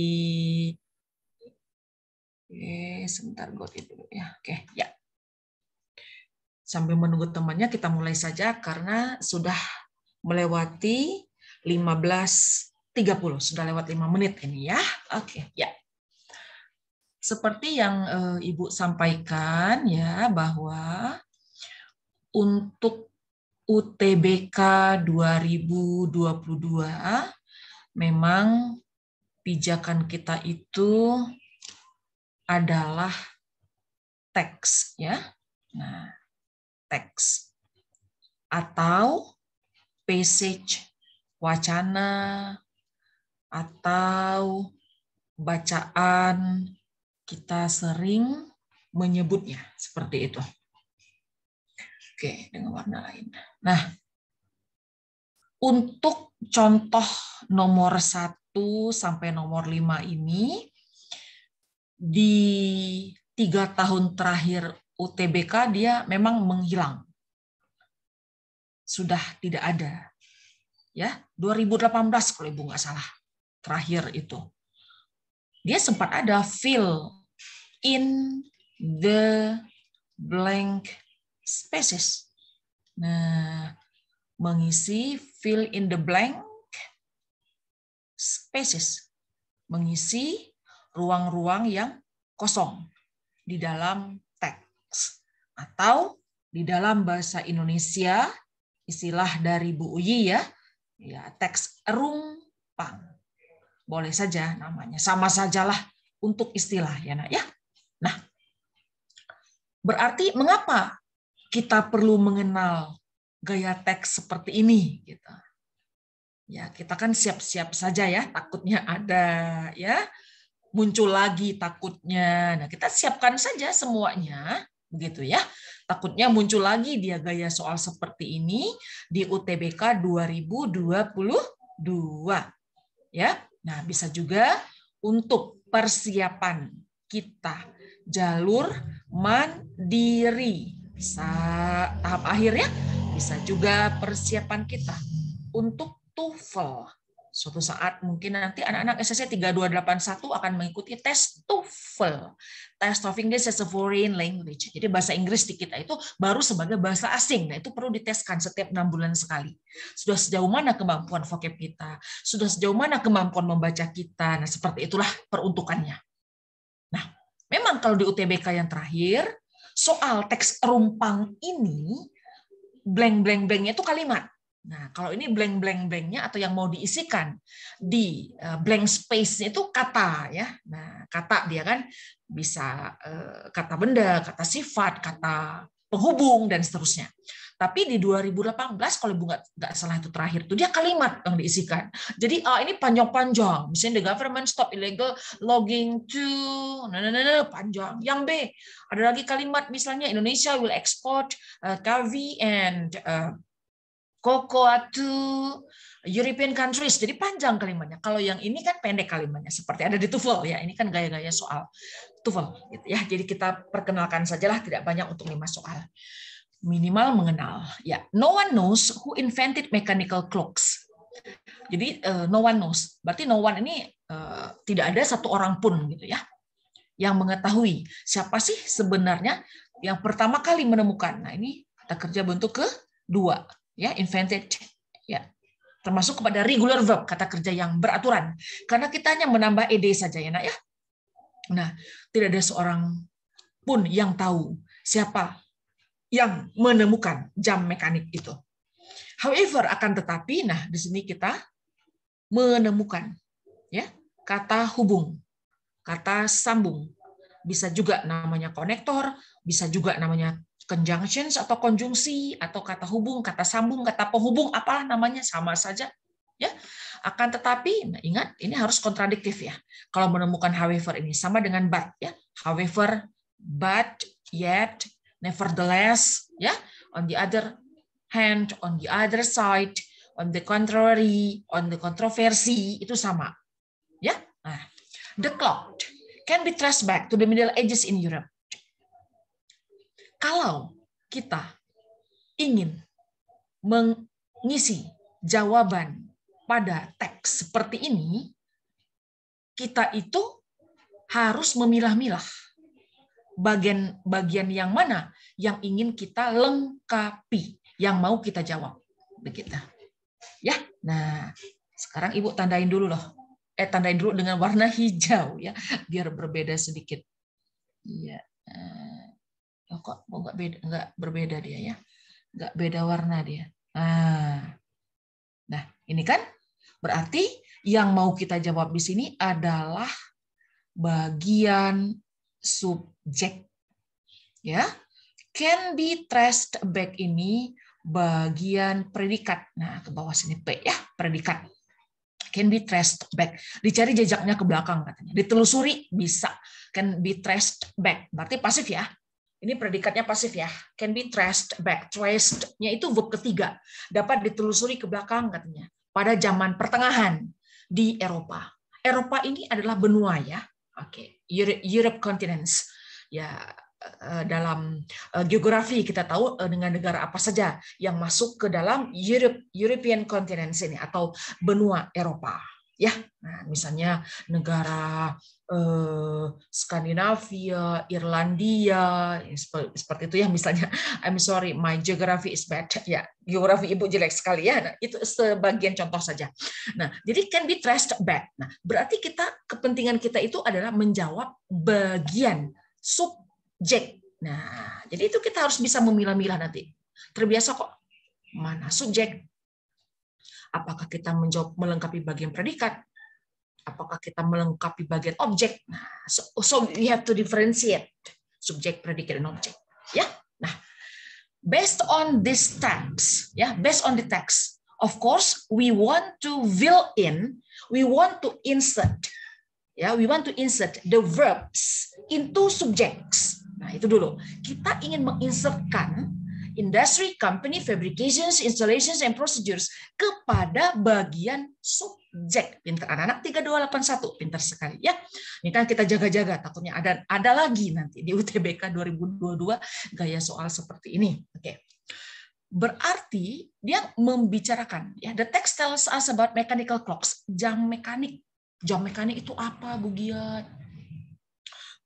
Oke, sebentar gue dulu ya. Oke, ya. Sambil menunggu temannya kita mulai saja karena sudah melewati 15.30, sudah lewat 5 menit ini ya. Oke, ya. Seperti yang eh, Ibu sampaikan ya bahwa untuk UTBK 2022 memang pijakan kita itu adalah teks ya. Nah, teks atau passage wacana atau bacaan kita sering menyebutnya seperti itu. Oke, dengan warna lain. Nah, untuk contoh nomor satu sampai nomor 5 ini di tiga tahun terakhir UTBK dia memang menghilang. Sudah tidak ada. Ya, 2018 kalau Ibu nggak salah. Terakhir itu. Dia sempat ada fill in the blank spaces. Nah, mengisi fill in the blank spaces, mengisi ruang-ruang yang kosong di dalam teks atau di dalam bahasa Indonesia istilah dari Bu Uyi ya, ya teks rumpang. Boleh saja namanya, sama sajalah untuk istilah ya nak ya. Nah, berarti mengapa kita perlu mengenal gaya teks seperti ini gitu. Ya, kita kan siap-siap saja ya, takutnya ada ya. Muncul lagi takutnya. Nah, kita siapkan saja semuanya begitu ya. Takutnya muncul lagi dia gaya soal seperti ini di UTBK 2022. Ya. Nah, bisa juga untuk persiapan kita jalur mandiri. Bisa tahap akhir ya. Bisa juga persiapan kita untuk TOEFL. Suatu saat mungkin nanti anak-anak SSC 3281 akan mengikuti tes TOEFL. Tes of English as a Foreign Language. Jadi bahasa Inggris di kita itu baru sebagai bahasa asing. Nah itu perlu diteskan setiap enam bulan sekali. Sudah sejauh mana kemampuan vokab kita? Sudah sejauh mana kemampuan membaca kita? Nah seperti itulah peruntukannya. Nah memang kalau di UTBK yang terakhir, soal teks rumpang ini, blank-blank-blanknya itu kalimat Nah, kalau ini blank-blank-blanknya atau yang mau diisikan di eh, blank space itu kata ya. Nah, kata dia kan bisa eh, kata benda, kata sifat, kata penghubung dan seterusnya. Tapi di 2018 kalau ibu nggak salah itu terakhir itu dia kalimat yang diisikan. Jadi ah, ini panjang-panjang. Misalnya the government stop illegal logging to nah, nah, nah, nah, panjang. Yang B ada lagi kalimat misalnya Indonesia will export uh, eh, KV and uh, cocoa to European countries. Jadi panjang kalimatnya. Kalau yang ini kan pendek kalimatnya. Seperti ada di TOEFL ya. Ini kan gaya-gaya soal TOEFL. Gitu ya. Jadi kita perkenalkan sajalah tidak banyak untuk lima soal. Minimal mengenal. Ya, no one knows who invented mechanical clocks. Jadi eh, no one knows. Berarti no one ini eh, tidak ada satu orang pun gitu ya yang mengetahui siapa sih sebenarnya yang pertama kali menemukan. Nah ini kita kerja bentuk ke dua ya invented ya termasuk kepada regular verb kata kerja yang beraturan karena kita hanya menambah ed saja ya nak ya nah tidak ada seorang pun yang tahu siapa yang menemukan jam mekanik itu however akan tetapi nah di sini kita menemukan ya kata hubung kata sambung bisa juga namanya konektor bisa juga namanya conjunctions atau konjungsi atau kata hubung, kata sambung, kata penghubung, apalah namanya sama saja, ya. Akan tetapi nah ingat ini harus kontradiktif ya. Kalau menemukan however ini sama dengan but ya. However, but, yet, nevertheless, ya. On the other hand, on the other side, on the contrary, on the controversy itu sama. Ya. Nah, the clock can be traced back to the Middle Ages in Europe. Kalau kita ingin mengisi jawaban pada teks seperti ini, kita itu harus memilah-milah bagian bagian yang mana yang ingin kita lengkapi, yang mau kita jawab. Begitu. Ya. Nah, sekarang Ibu tandain dulu loh. Eh tandain dulu dengan warna hijau ya, biar berbeda sedikit. Iya. Nah. Loh kok nggak beda, nggak berbeda dia ya? Nggak beda warna dia. Nah, nah ini kan berarti yang mau kita jawab di sini adalah bagian subjek. Ya, can be traced back ini bagian predikat. Nah, ke bawah sini P ya, predikat. Can be traced back. Dicari jejaknya ke belakang katanya. Ditelusuri bisa. Can be traced back. Berarti pasif ya ini predikatnya pasif ya, can be traced back, traced-nya itu verb ketiga, dapat ditelusuri ke belakang katanya, pada zaman pertengahan di Eropa. Eropa ini adalah benua ya, oke, okay. Europe, continents, ya eh, dalam eh, geografi kita tahu eh, dengan negara apa saja yang masuk ke dalam Europe, European continents ini atau benua Eropa ya nah, misalnya negara Eh, Skandinavia, Irlandia, ya, seperti itu ya misalnya. I'm sorry, my geography is bad. Ya, geografi ibu jelek sekali ya. Nah, itu sebagian contoh saja. Nah, jadi can be traced back. Nah, berarti kita kepentingan kita itu adalah menjawab bagian subjek. Nah, jadi itu kita harus bisa memilah-milah nanti. Terbiasa kok mana subjek, apakah kita menjawab melengkapi bagian predikat Apakah kita melengkapi bagian objek? Nah, so, so we have to differentiate subjek, predikat, dan objek. Ya, nah, based on this text, ya, yeah, based on the text, of course, we want to fill in, we want to insert, ya, yeah, we want to insert the verbs into subjects. Nah, itu dulu. Kita ingin menginsertkan industry, company, fabrications, installations, and procedures kepada bagian sub Jack, pinter anak-anak 3281, pinter sekali ya. Ini kan kita jaga-jaga, takutnya ada ada lagi nanti di UTBK 2022 gaya soal seperti ini. Oke. Okay. Berarti dia membicarakan ya, the text tells us about mechanical clocks, jam mekanik. Jam mekanik itu apa, Bu Giat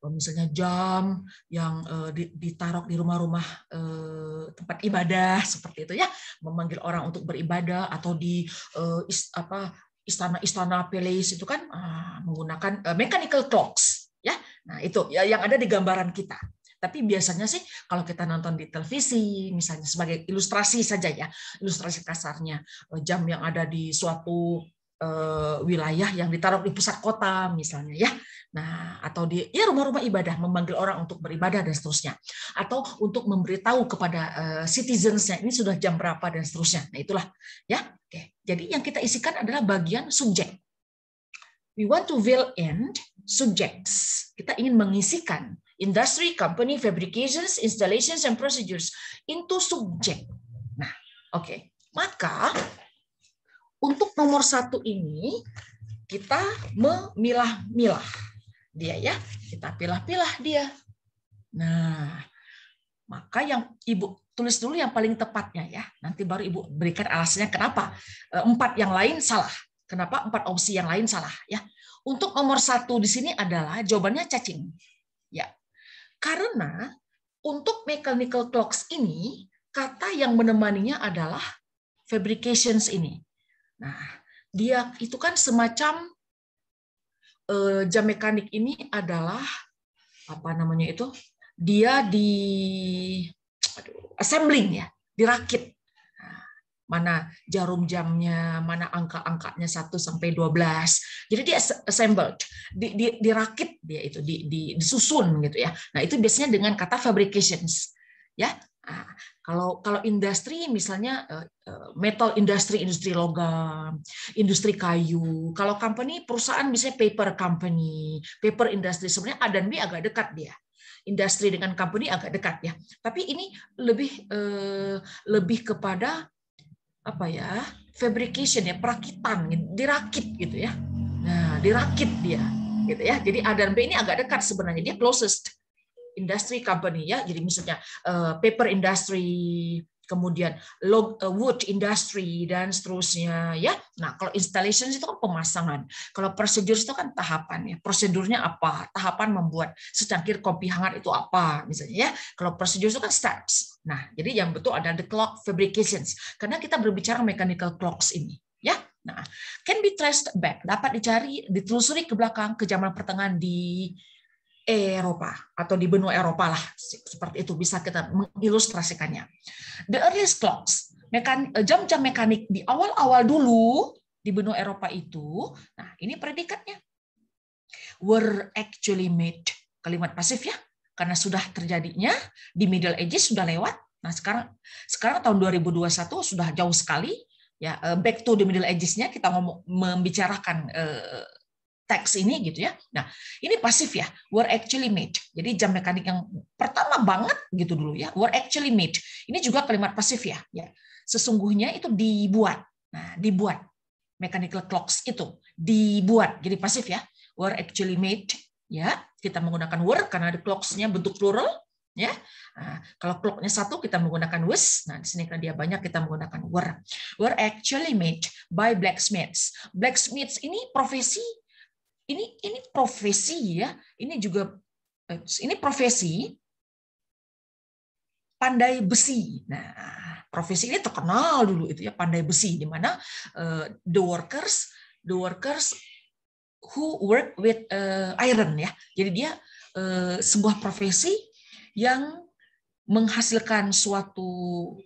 misalnya jam yang uh, ditaruh di rumah-rumah eh, tempat ibadah seperti itu ya memanggil orang untuk beribadah atau di eh, apa istana-istana Peleis itu kan uh, menggunakan eh, mechanical clocks ya. Nah, itu ya, yang ada di gambaran kita. Tapi biasanya sih kalau kita nonton di televisi, misalnya sebagai ilustrasi saja ya, ilustrasi kasarnya, eh, jam yang ada di suatu Eh, wilayah yang ditaruh di pusat kota misalnya ya. Nah, atau di ya rumah-rumah ibadah memanggil orang untuk beribadah dan seterusnya. Atau untuk memberitahu kepada uh, citizensnya ini sudah jam berapa dan seterusnya. Nah, itulah ya. Oke. Jadi yang kita isikan adalah bagian subjek. We want to fill in subjects. Kita ingin mengisikan industry, company, fabrications, installations and procedures into subjek. Nah, oke. Okay. Maka untuk nomor satu ini kita memilah-milah dia ya, kita pilah-pilah dia. Nah, maka yang ibu tulis dulu yang paling tepatnya ya. Nanti baru ibu berikan alasannya kenapa eh, empat yang lain salah, kenapa empat opsi yang lain salah ya. Untuk nomor satu di sini adalah jawabannya cacing. Ya, karena untuk mechanical clocks ini kata yang menemaninya adalah fabrications ini. Nah, dia itu kan semacam uh, jam mekanik ini adalah apa namanya itu? Dia di aduh, assembling ya, dirakit. Nah, mana jarum jamnya, mana angka-angkanya 1 sampai 12. Jadi dia assembled, di, di, dirakit dia itu, di, di, disusun gitu ya. Nah, itu biasanya dengan kata fabrications ya Nah, kalau kalau industri misalnya eh, eh, metal industri, industri logam, industri kayu. Kalau company perusahaan misalnya paper company, paper industry sebenarnya A dan B agak dekat dia. Industri dengan company agak dekat ya. Tapi ini lebih eh, lebih kepada apa ya? fabrication ya, perakitan, dirakit gitu ya. Nah, dirakit dia gitu ya. Jadi A dan B ini agak dekat sebenarnya, dia closest industry company ya. Jadi misalnya eh, paper industry, kemudian log, eh, wood industry dan seterusnya ya. Nah, kalau installation itu kan pemasangan. Kalau prosedur itu kan tahapan ya. Prosedurnya apa? Tahapan membuat secangkir kopi hangat itu apa misalnya ya. Kalau prosedur itu kan steps. Nah, jadi yang betul ada the clock fabrications. Karena kita berbicara mechanical clocks ini ya. Nah, can be traced back, dapat dicari, ditelusuri ke belakang ke zaman pertengahan di Eropa atau di benua Eropa lah seperti itu bisa kita mengilustrasikannya. The earliest clocks, mekan, eh, jam-jam mekanik di awal-awal dulu di benua Eropa itu, nah ini predikatnya were actually made kalimat pasif ya karena sudah terjadinya di Middle Ages sudah lewat. Nah sekarang sekarang tahun 2021 sudah jauh sekali ya eh, back to the Middle Ages-nya kita ngomong, membicarakan eh, teks ini gitu ya. Nah, ini pasif ya. Were actually made. Jadi jam mekanik yang pertama banget gitu dulu ya. Were actually made. Ini juga kalimat pasif ya. Ya, sesungguhnya itu dibuat. Nah, dibuat. Mechanical clocks itu dibuat. Jadi pasif ya. Were actually made. Ya, kita menggunakan were karena ada clocks-nya bentuk plural. Ya, nah, kalau clocknya satu kita menggunakan was. Nah di sini kan dia banyak kita menggunakan were. Were actually made by blacksmiths. Blacksmiths ini profesi ini ini profesi ya, ini juga eh, ini profesi pandai besi. Nah, profesi ini terkenal dulu itu ya pandai besi di mana uh, the workers the workers who work with uh, iron ya. Jadi dia uh, sebuah profesi yang menghasilkan suatu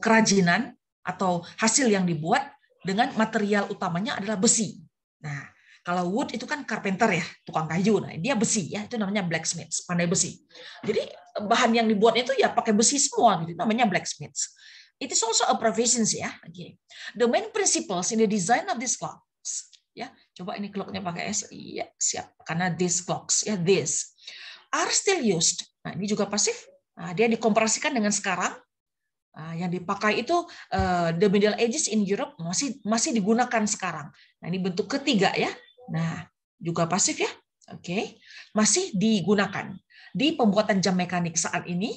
kerajinan atau hasil yang dibuat dengan material utamanya adalah besi. Nah, kalau wood itu kan carpenter ya, tukang kayu. Nah, dia besi ya, itu namanya blacksmith, pandai besi. Jadi bahan yang dibuatnya itu ya pakai besi semua, gitu. namanya blacksmith. It is also a provisions ya. Okay. The main principles in the design of this clock ya coba ini clocknya pakai S iya siap karena this clocks ya this are still used nah ini juga pasif nah, dia dikomparasikan dengan sekarang nah, yang dipakai itu uh, the Middle Ages in Europe masih masih digunakan sekarang nah ini bentuk ketiga ya Nah, juga pasif ya. Oke. Okay. Masih digunakan di pembuatan jam mekanik saat ini.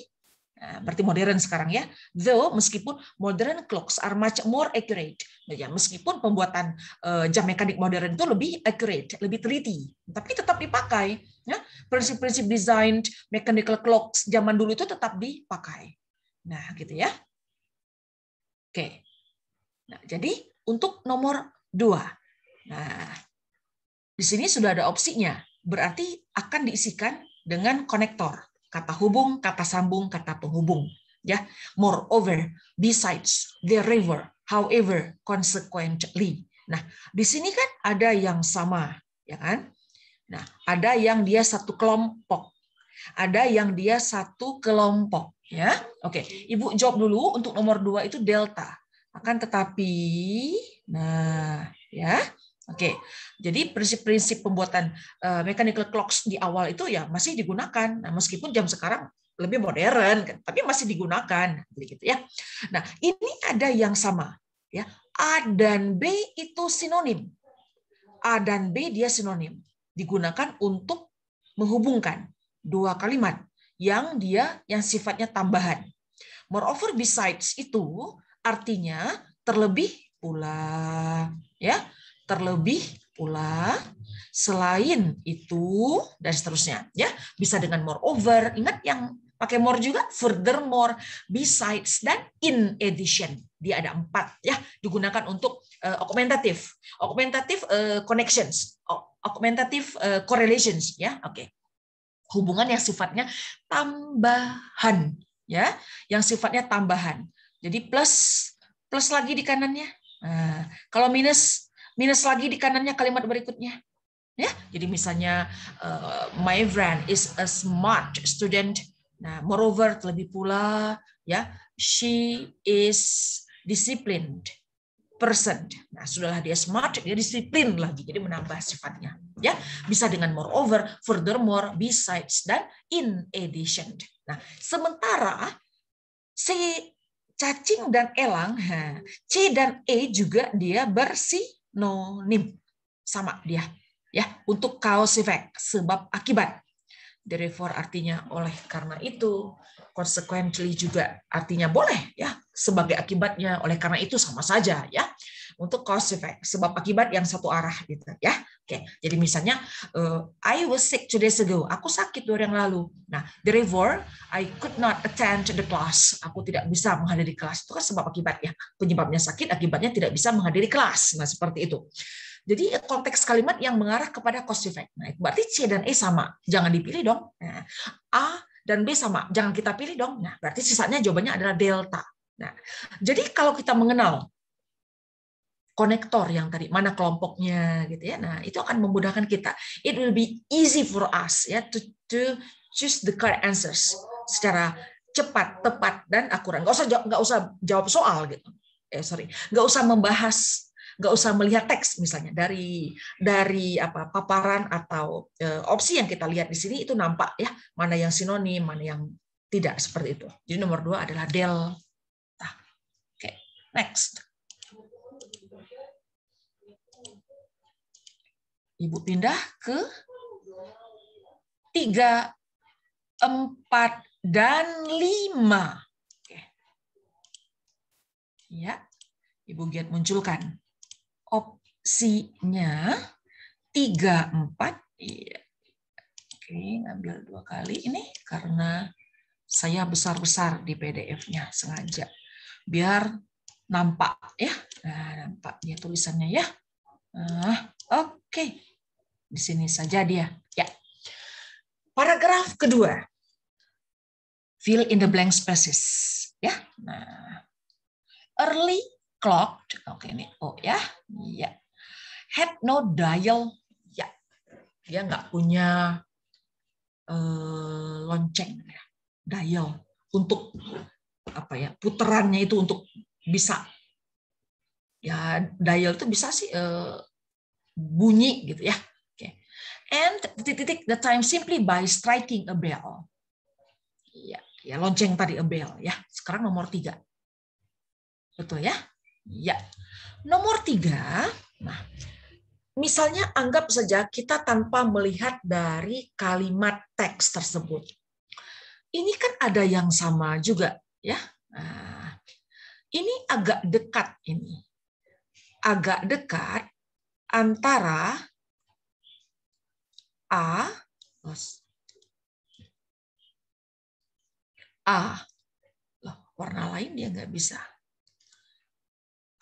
Nah, berarti modern sekarang ya. Though meskipun modern clocks are much more accurate. Nah, ya, meskipun pembuatan eh, jam mekanik modern itu lebih accurate, lebih teliti, tapi tetap dipakai. Ya, prinsip-prinsip desain mechanical clocks zaman dulu itu tetap dipakai. Nah, gitu ya. Oke. Nah, jadi untuk nomor dua. Nah, di sini sudah ada opsinya, berarti akan diisikan dengan konektor, kata hubung, kata sambung, kata penghubung. Ya, moreover, besides, the river, however, consequently. Nah, di sini kan ada yang sama, ya kan? Nah, ada yang dia satu kelompok, ada yang dia satu kelompok, ya. Oke, Ibu jawab dulu untuk nomor dua itu delta. Akan tetapi, nah, ya Oke, okay. jadi prinsip-prinsip pembuatan uh, mechanical clocks di awal itu ya masih digunakan, nah, meskipun jam sekarang lebih modern, kan, tapi masih digunakan, Begitu ya. Nah, ini ada yang sama, ya. A dan B itu sinonim. A dan B dia sinonim, digunakan untuk menghubungkan dua kalimat yang dia yang sifatnya tambahan. Moreover, besides itu artinya terlebih pula, ya Terlebih pula selain itu dan seterusnya ya bisa dengan moreover ingat yang pakai more juga furthermore besides dan in addition dia ada empat ya digunakan untuk uh, augmentative augmentative uh, connections augmentative uh, correlations ya oke okay. hubungan yang sifatnya tambahan ya yang sifatnya tambahan jadi plus plus lagi di kanannya nah, kalau minus minus lagi di kanannya kalimat berikutnya. Ya, jadi misalnya uh, my friend is a smart student. Nah, moreover lebih pula ya, she is disciplined person. Nah, sudahlah dia smart, dia disiplin lagi. Jadi menambah sifatnya, ya. Bisa dengan moreover, furthermore, besides dan in addition. Nah, sementara si cacing dan elang, C dan E juga dia bersih sinonim sama dia ya untuk cause effect sebab akibat therefore artinya oleh karena itu consequently juga artinya boleh ya sebagai akibatnya oleh karena itu sama saja ya untuk cause effect sebab akibat yang satu arah gitu ya Oke, okay. jadi misalnya uh, I was sick two days ago. Aku sakit dua hari yang lalu. Nah, therefore I could not attend to the class. Aku tidak bisa menghadiri kelas. Itu kan sebab akibatnya. Penyebabnya sakit, akibatnya tidak bisa menghadiri kelas. Nah, seperti itu. Jadi konteks kalimat yang mengarah kepada cause effect. Nah, berarti C dan E sama. Jangan dipilih dong. Nah, A dan B sama. Jangan kita pilih dong. Nah, berarti sisanya jawabannya adalah delta. Nah, jadi kalau kita mengenal konektor yang tadi mana kelompoknya gitu ya. Nah, itu akan memudahkan kita. It will be easy for us ya to to choose the correct answers secara cepat, tepat dan akurat. Nggak usah nggak usah jawab soal gitu. Eh sorry, nggak usah membahas nggak usah melihat teks misalnya dari dari apa paparan atau e, opsi yang kita lihat di sini itu nampak ya mana yang sinonim mana yang tidak seperti itu jadi nomor dua adalah del. oke next Ibu pindah ke 3, 4, dan 5. Ya, Ibu Giat munculkan opsinya 3, 4. Ya. Oke, ngambil dua kali ini karena saya besar-besar di PDF-nya sengaja. Biar nampak ya. Nah, nampak dia tulisannya ya. Nah, oke. Okay. Di sini saja dia. Ya. Paragraf kedua. Fill in the blank spaces. Ya. Nah, early clock. Oke ini oh ya. Ya. Had no dial. Ya. Dia nggak punya eh, lonceng ya. Dial untuk apa ya? Puterannya itu untuk bisa ya dial itu bisa sih eh, bunyi gitu ya and titik-titik the time simply by striking a bell. Ya, ya lonceng tadi a bell ya. Sekarang nomor tiga. Betul ya? Ya. Nomor tiga, nah, misalnya anggap saja kita tanpa melihat dari kalimat teks tersebut. Ini kan ada yang sama juga ya. Nah, ini agak dekat ini. Agak dekat antara A los. A loh, warna lain dia nggak bisa.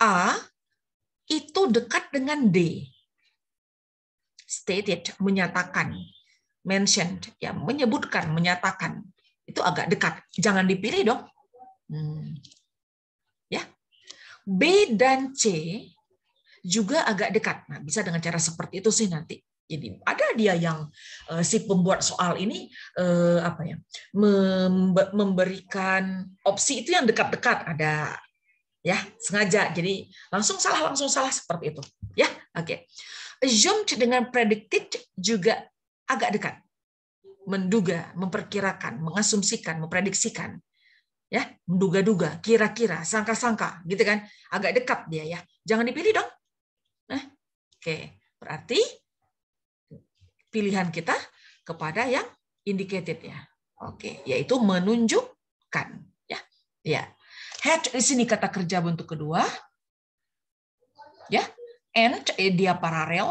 A itu dekat dengan D. Stated, menyatakan. Mentioned, ya menyebutkan, menyatakan. Itu agak dekat. Jangan dipilih dong. Hmm. Ya. B dan C juga agak dekat. Nah, bisa dengan cara seperti itu sih nanti. Jadi ada dia yang uh, si pembuat soal ini uh, apa ya memberikan opsi itu yang dekat-dekat ada ya sengaja jadi langsung salah langsung salah seperti itu ya oke okay. assumed dengan predicted juga agak dekat menduga memperkirakan mengasumsikan memprediksikan ya menduga-duga kira-kira sangka-sangka gitu kan agak dekat dia ya jangan dipilih dong nah oke okay. berarti pilihan kita kepada yang indicated ya. Oke, yaitu menunjukkan ya. Ya. head di sini kata kerja bentuk kedua. Ya. And eh, dia paralel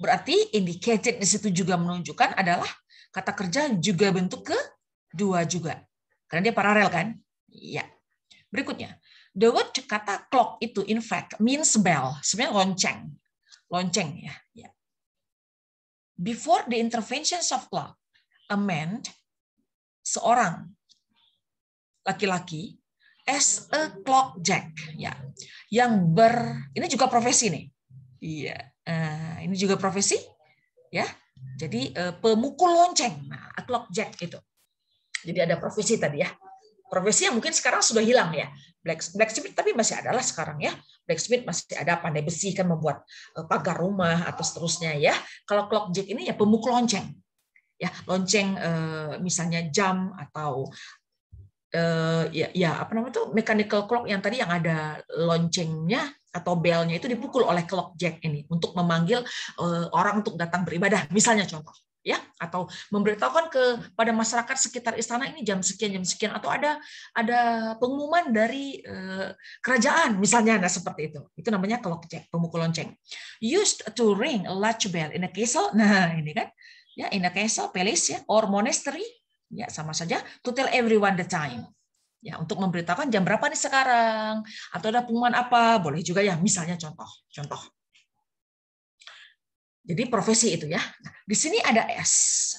berarti indicated di situ juga menunjukkan adalah kata kerja juga bentuk kedua juga. Karena dia paralel kan? Ya. Berikutnya, the word kata clock itu in fact means bell, sebenarnya lonceng. Lonceng ya. ya before the intervention of law, a man, seorang laki-laki, as a clock jack, ya, yang ber, ini juga profesi nih, iya, uh, ini juga profesi, ya, jadi uh, pemukul lonceng, nah, a clock jack itu, jadi ada profesi tadi ya, profesi yang mungkin sekarang sudah hilang ya, black blacksmith tapi masih adalah sekarang ya, blacksmith masih ada pandai besi kan membuat eh, pagar rumah atau seterusnya ya. Kalau clock jack ini ya pemukul lonceng. Ya, lonceng eh, misalnya jam atau eh, ya, ya apa namanya tuh mechanical clock yang tadi yang ada loncengnya atau belnya itu dipukul oleh clock jack ini untuk memanggil orang untuk datang beribadah misalnya contoh ya atau memberitahukan kepada masyarakat sekitar istana ini jam sekian jam sekian atau ada ada pengumuman dari uh, kerajaan misalnya nah seperti itu itu namanya kalau cek pemukul lonceng used to ring a large bell in a castle nah ini kan ya in a castle palace ya or monastery ya sama saja to tell everyone the time ya untuk memberitahukan jam berapa nih sekarang atau ada pengumuman apa boleh juga ya misalnya contoh contoh jadi profesi itu ya. Nah, di sini ada S.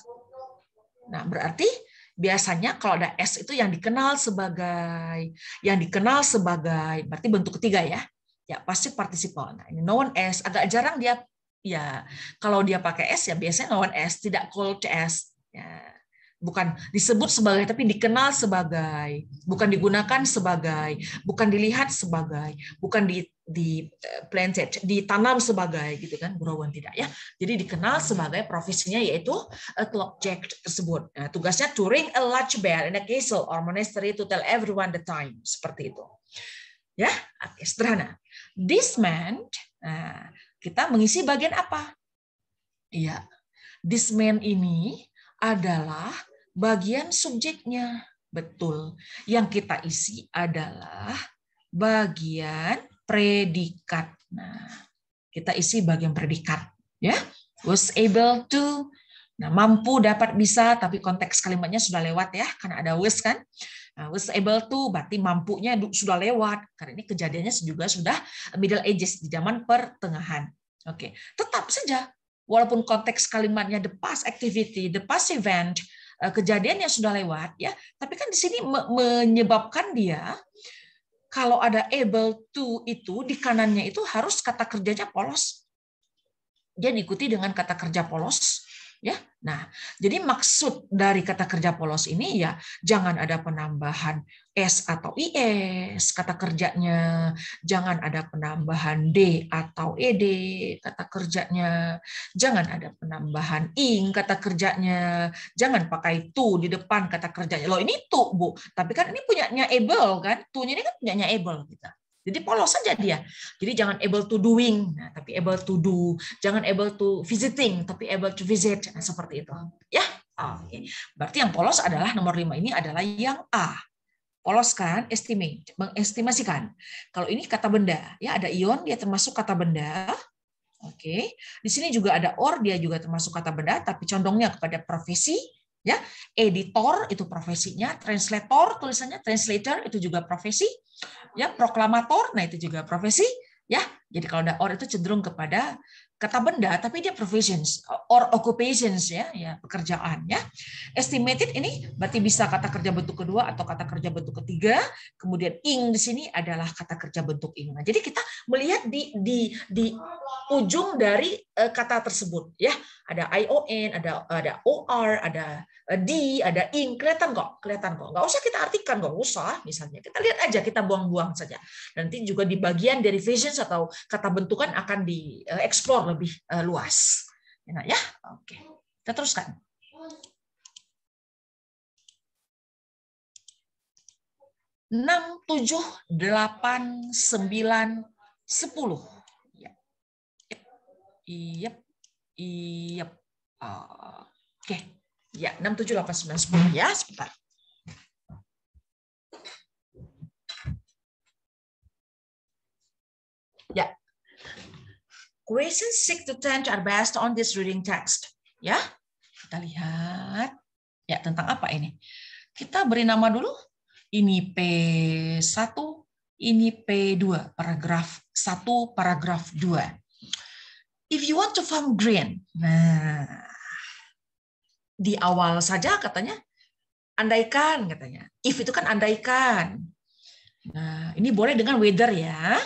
Nah, berarti biasanya kalau ada S itu yang dikenal sebagai yang dikenal sebagai berarti bentuk ketiga ya. Ya, pasti partisipal. Nah, ini noun S agak jarang dia ya kalau dia pakai S ya biasanya noun S tidak called S. Ya bukan disebut sebagai tapi dikenal sebagai bukan digunakan sebagai bukan dilihat sebagai bukan di, di eh, planted, ditanam sebagai gitu kan, buruan tidak ya. Jadi dikenal sebagai profesinya yaitu eh, clock jack tersebut. Nah, tugasnya to ring a large bell in a castle or monastery to tell everyone the time, seperti itu. Ya, artinya sederhana. This man, nah, kita mengisi bagian apa? Iya, this man ini adalah bagian subjeknya. Betul. Yang kita isi adalah bagian predikat. Nah, kita isi bagian predikat, ya. Was able to. Nah, mampu dapat bisa, tapi konteks kalimatnya sudah lewat ya, karena ada was kan. Nah, was able to berarti mampunya sudah lewat. Karena ini kejadiannya juga sudah middle ages di zaman pertengahan. Oke, tetap saja walaupun konteks kalimatnya the past activity, the past event, eh, kejadian yang sudah lewat ya, tapi kan di sini menyebabkan dia kalau ada able to itu di kanannya itu harus kata kerjanya polos. Dia diikuti dengan kata kerja polos ya. Nah, jadi maksud dari kata kerja polos ini ya jangan ada penambahan S atau IS kata kerjanya, jangan ada penambahan D atau ED kata kerjanya, jangan ada penambahan ing kata kerjanya, jangan pakai tu di depan kata kerjanya. Loh ini to, Bu, tapi kan ini punyanya able kan? to ini kan punyanya able kita. Jadi polos saja dia. Jadi jangan able to doing, nah, tapi able to do. Jangan able to visiting, tapi able to visit. Nah, seperti itu. Ya, oh, okay. Berarti yang polos adalah nomor lima ini adalah yang A. Polos kan, estimate, mengestimasikan. Kalau ini kata benda, ya ada ion, dia termasuk kata benda. Oke, okay. di sini juga ada or, dia juga termasuk kata benda, tapi condongnya kepada profesi ya editor itu profesinya translator tulisannya translator itu juga profesi ya proklamator nah itu juga profesi ya jadi kalau ada or itu cenderung kepada kata benda tapi dia professions or occupations ya ya pekerjaan ya estimated ini berarti bisa kata kerja bentuk kedua atau kata kerja bentuk ketiga kemudian ing di sini adalah kata kerja bentuk ing nah jadi kita melihat di di di ujung dari eh, kata tersebut ya ada ION, ada ada OR, ada eh, D, ada ING, kelihatan kok, kelihatan kok. Nggak usah kita artikan, nggak usah misalnya. Kita lihat aja, kita buang-buang saja. Nanti juga di bagian derivations atau kata bentukan akan dieksplor eh, lebih eh, luas. Enak ya? Oke, kita teruskan. enam tujuh delapan sembilan sepuluh iya Yep. Yep. Uh, Oke. Okay. Ya, 6, 7, 8, 9, 10 ya. Sebentar. Ya. Questions 6 to 10 are based on this reading text. Ya. Kita lihat. Ya, tentang apa ini? Kita beri nama dulu. Ini P1, ini P2, paragraf 1, paragraf 2 if you want to farm grain. Nah, di awal saja katanya, andaikan katanya. If itu kan andaikan. Nah, ini boleh dengan weather ya.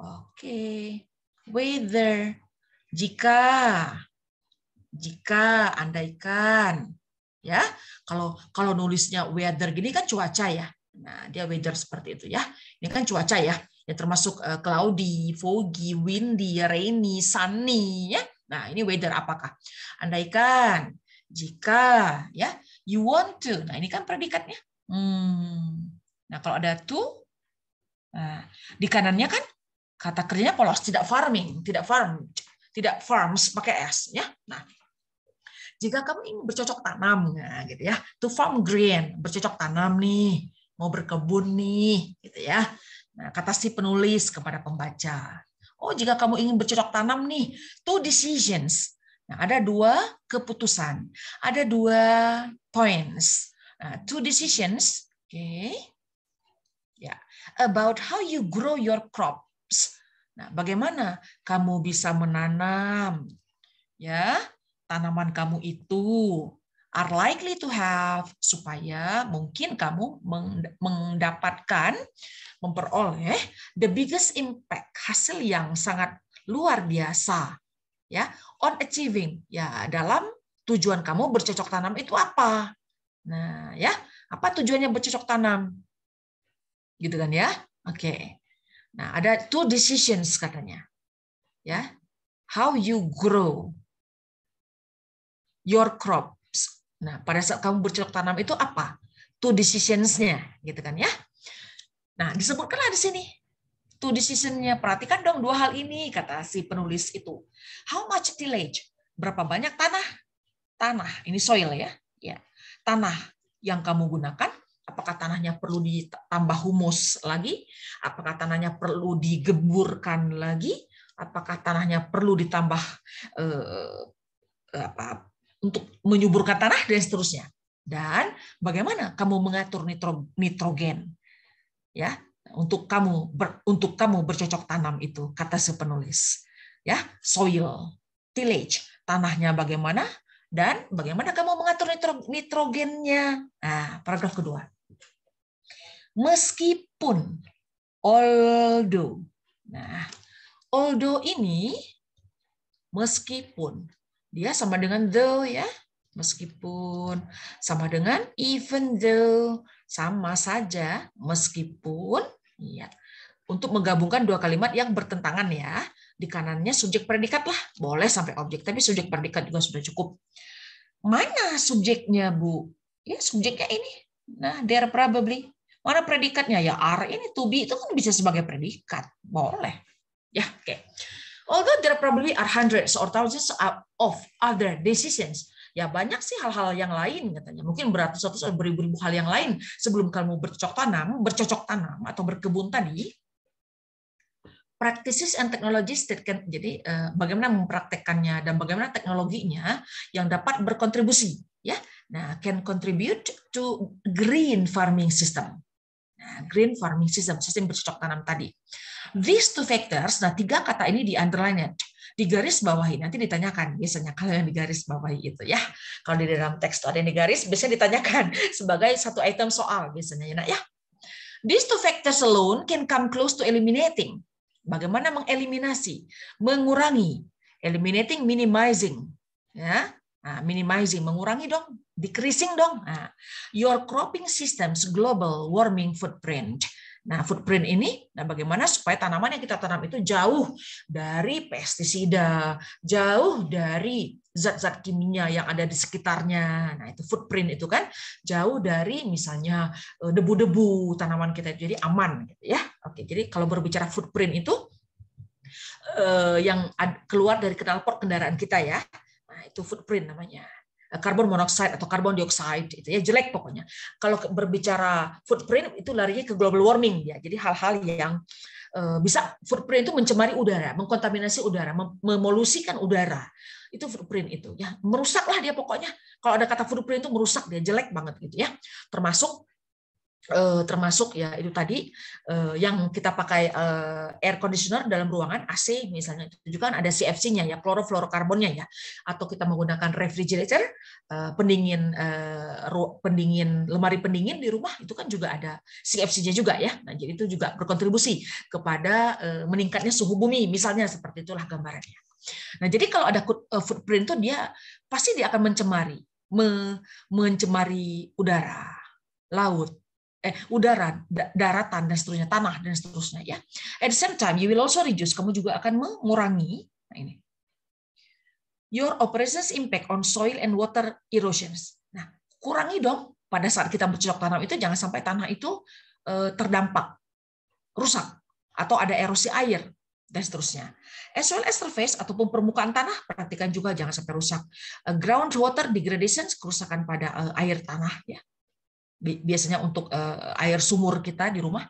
Oke, okay. weather. Jika, jika, andaikan. Ya, kalau kalau nulisnya weather gini kan cuaca ya. Nah, dia weather seperti itu ya. Ini kan cuaca ya ya termasuk uh, cloudy, foggy, windy, rainy, sunny ya. Nah, ini weather apakah? Andaikan jika ya you want to. Nah, ini kan predikatnya. Hmm. Nah, kalau ada to nah, di kanannya kan kata kerjanya polos, tidak farming, tidak farm, tidak farms pakai s ya. Nah, jika kamu ingin bercocok tanam nah, gitu ya to farm green bercocok tanam nih mau berkebun nih gitu ya Nah, kata si penulis kepada pembaca. Oh, jika kamu ingin bercocok tanam nih, two decisions. Nah, ada dua keputusan, ada dua points. Nah, two decisions, oke. Okay. Ya, yeah. about how you grow your crops. Nah, bagaimana kamu bisa menanam ya tanaman kamu itu are likely to have supaya mungkin kamu mendapatkan memperoleh the biggest impact hasil yang sangat luar biasa ya on achieving ya dalam tujuan kamu bercocok tanam itu apa nah ya apa tujuannya bercocok tanam gitu kan ya oke okay. nah ada two decisions katanya ya how you grow your crop Nah, pada saat kamu bercocok tanam itu apa? Two decisions-nya, gitu kan ya. Nah, disebutkanlah di sini. Two decisions nya perhatikan dong dua hal ini, kata si penulis itu. How much tillage? Berapa banyak tanah? Tanah, ini soil ya. ya. Tanah yang kamu gunakan, apakah tanahnya perlu ditambah humus lagi? Apakah tanahnya perlu digeburkan lagi? Apakah tanahnya perlu ditambah eh, eh apa untuk menyuburkan tanah dan seterusnya. Dan bagaimana kamu mengatur nitro, nitrogen ya untuk kamu ber, untuk kamu bercocok tanam itu kata si penulis ya soil tillage tanahnya bagaimana dan bagaimana kamu mengatur nitro, nitrogennya nah paragraf kedua meskipun although nah although ini meskipun dia ya, sama dengan though ya. Meskipun sama dengan even though sama saja meskipun ya. Untuk menggabungkan dua kalimat yang bertentangan ya. Di kanannya subjek predikat lah. Boleh sampai objek tapi subjek predikat juga sudah cukup. Mana subjeknya, Bu? Ya, subjeknya ini. Nah, there probably. Mana predikatnya? Ya, are ini to be itu kan bisa sebagai predikat. Boleh. Ya, oke. Okay. Although there probably are hundreds or thousands of other decisions, ya banyak sih hal-hal yang lain katanya. Mungkin beratus-ratus atau beribu-ribu hal yang lain sebelum kamu bercocok tanam, bercocok tanam atau berkebun tadi. Practices and technologies that can, jadi eh, bagaimana mempraktekkannya dan bagaimana teknologinya yang dapat berkontribusi ya. Nah, can contribute to green farming system green farming system, sistem bercocok tanam tadi. These two factors, nah tiga kata ini di underline ya, di garis bawahi. Nanti ditanyakan biasanya kalau yang di garis bawahi itu ya. Kalau di dalam teks ada yang di garis, biasanya ditanyakan sebagai satu item soal biasanya ya. Nah, ya. These two factors alone can come close to eliminating. Bagaimana mengeliminasi, mengurangi, eliminating, minimizing, ya. Nah, minimizing, mengurangi dong decreasing dong. Nah, your cropping systems global warming footprint. Nah, footprint ini, nah bagaimana supaya tanaman yang kita tanam itu jauh dari pestisida, jauh dari zat-zat kimia yang ada di sekitarnya. Nah, itu footprint itu kan jauh dari misalnya eh, debu-debu tanaman kita jadi aman gitu ya. Oke, jadi kalau berbicara footprint itu eh, yang keluar dari knalpot kendaraan kita ya. Nah, itu footprint namanya karbon monoxide atau karbon dioksida itu ya jelek pokoknya. Kalau berbicara footprint itu larinya ke global warming ya. Jadi hal-hal yang eh, bisa footprint itu mencemari udara, mengkontaminasi udara, memolusikan udara. Itu footprint itu ya. Merusaklah dia pokoknya. Kalau ada kata footprint itu merusak dia jelek banget gitu ya. Termasuk Eh, termasuk ya itu tadi eh, yang kita pakai eh, air conditioner dalam ruangan AC misalnya itu juga kan ada CFC-nya ya klorofluorokarbonnya ya atau kita menggunakan refrigerator pendingin eh, pendingin lemari pendingin di rumah itu kan juga ada CFC-nya juga ya nah jadi itu juga berkontribusi kepada meningkatnya suhu bumi misalnya seperti itulah gambarannya nah jadi kalau ada footprint itu dia pasti dia akan mencemari mencemari udara laut eh, udara, da daratan dan seterusnya, tanah dan seterusnya ya. At the same time, you will also reduce. Kamu juga akan mengurangi nah ini. Your operations impact on soil and water erosions. Nah, kurangi dong pada saat kita bercocok tanam itu jangan sampai tanah itu eh, terdampak, rusak atau ada erosi air dan seterusnya. As well as surface ataupun permukaan tanah, perhatikan juga jangan sampai rusak. Eh, groundwater degradation kerusakan pada eh, air tanah ya biasanya untuk eh, air sumur kita di rumah.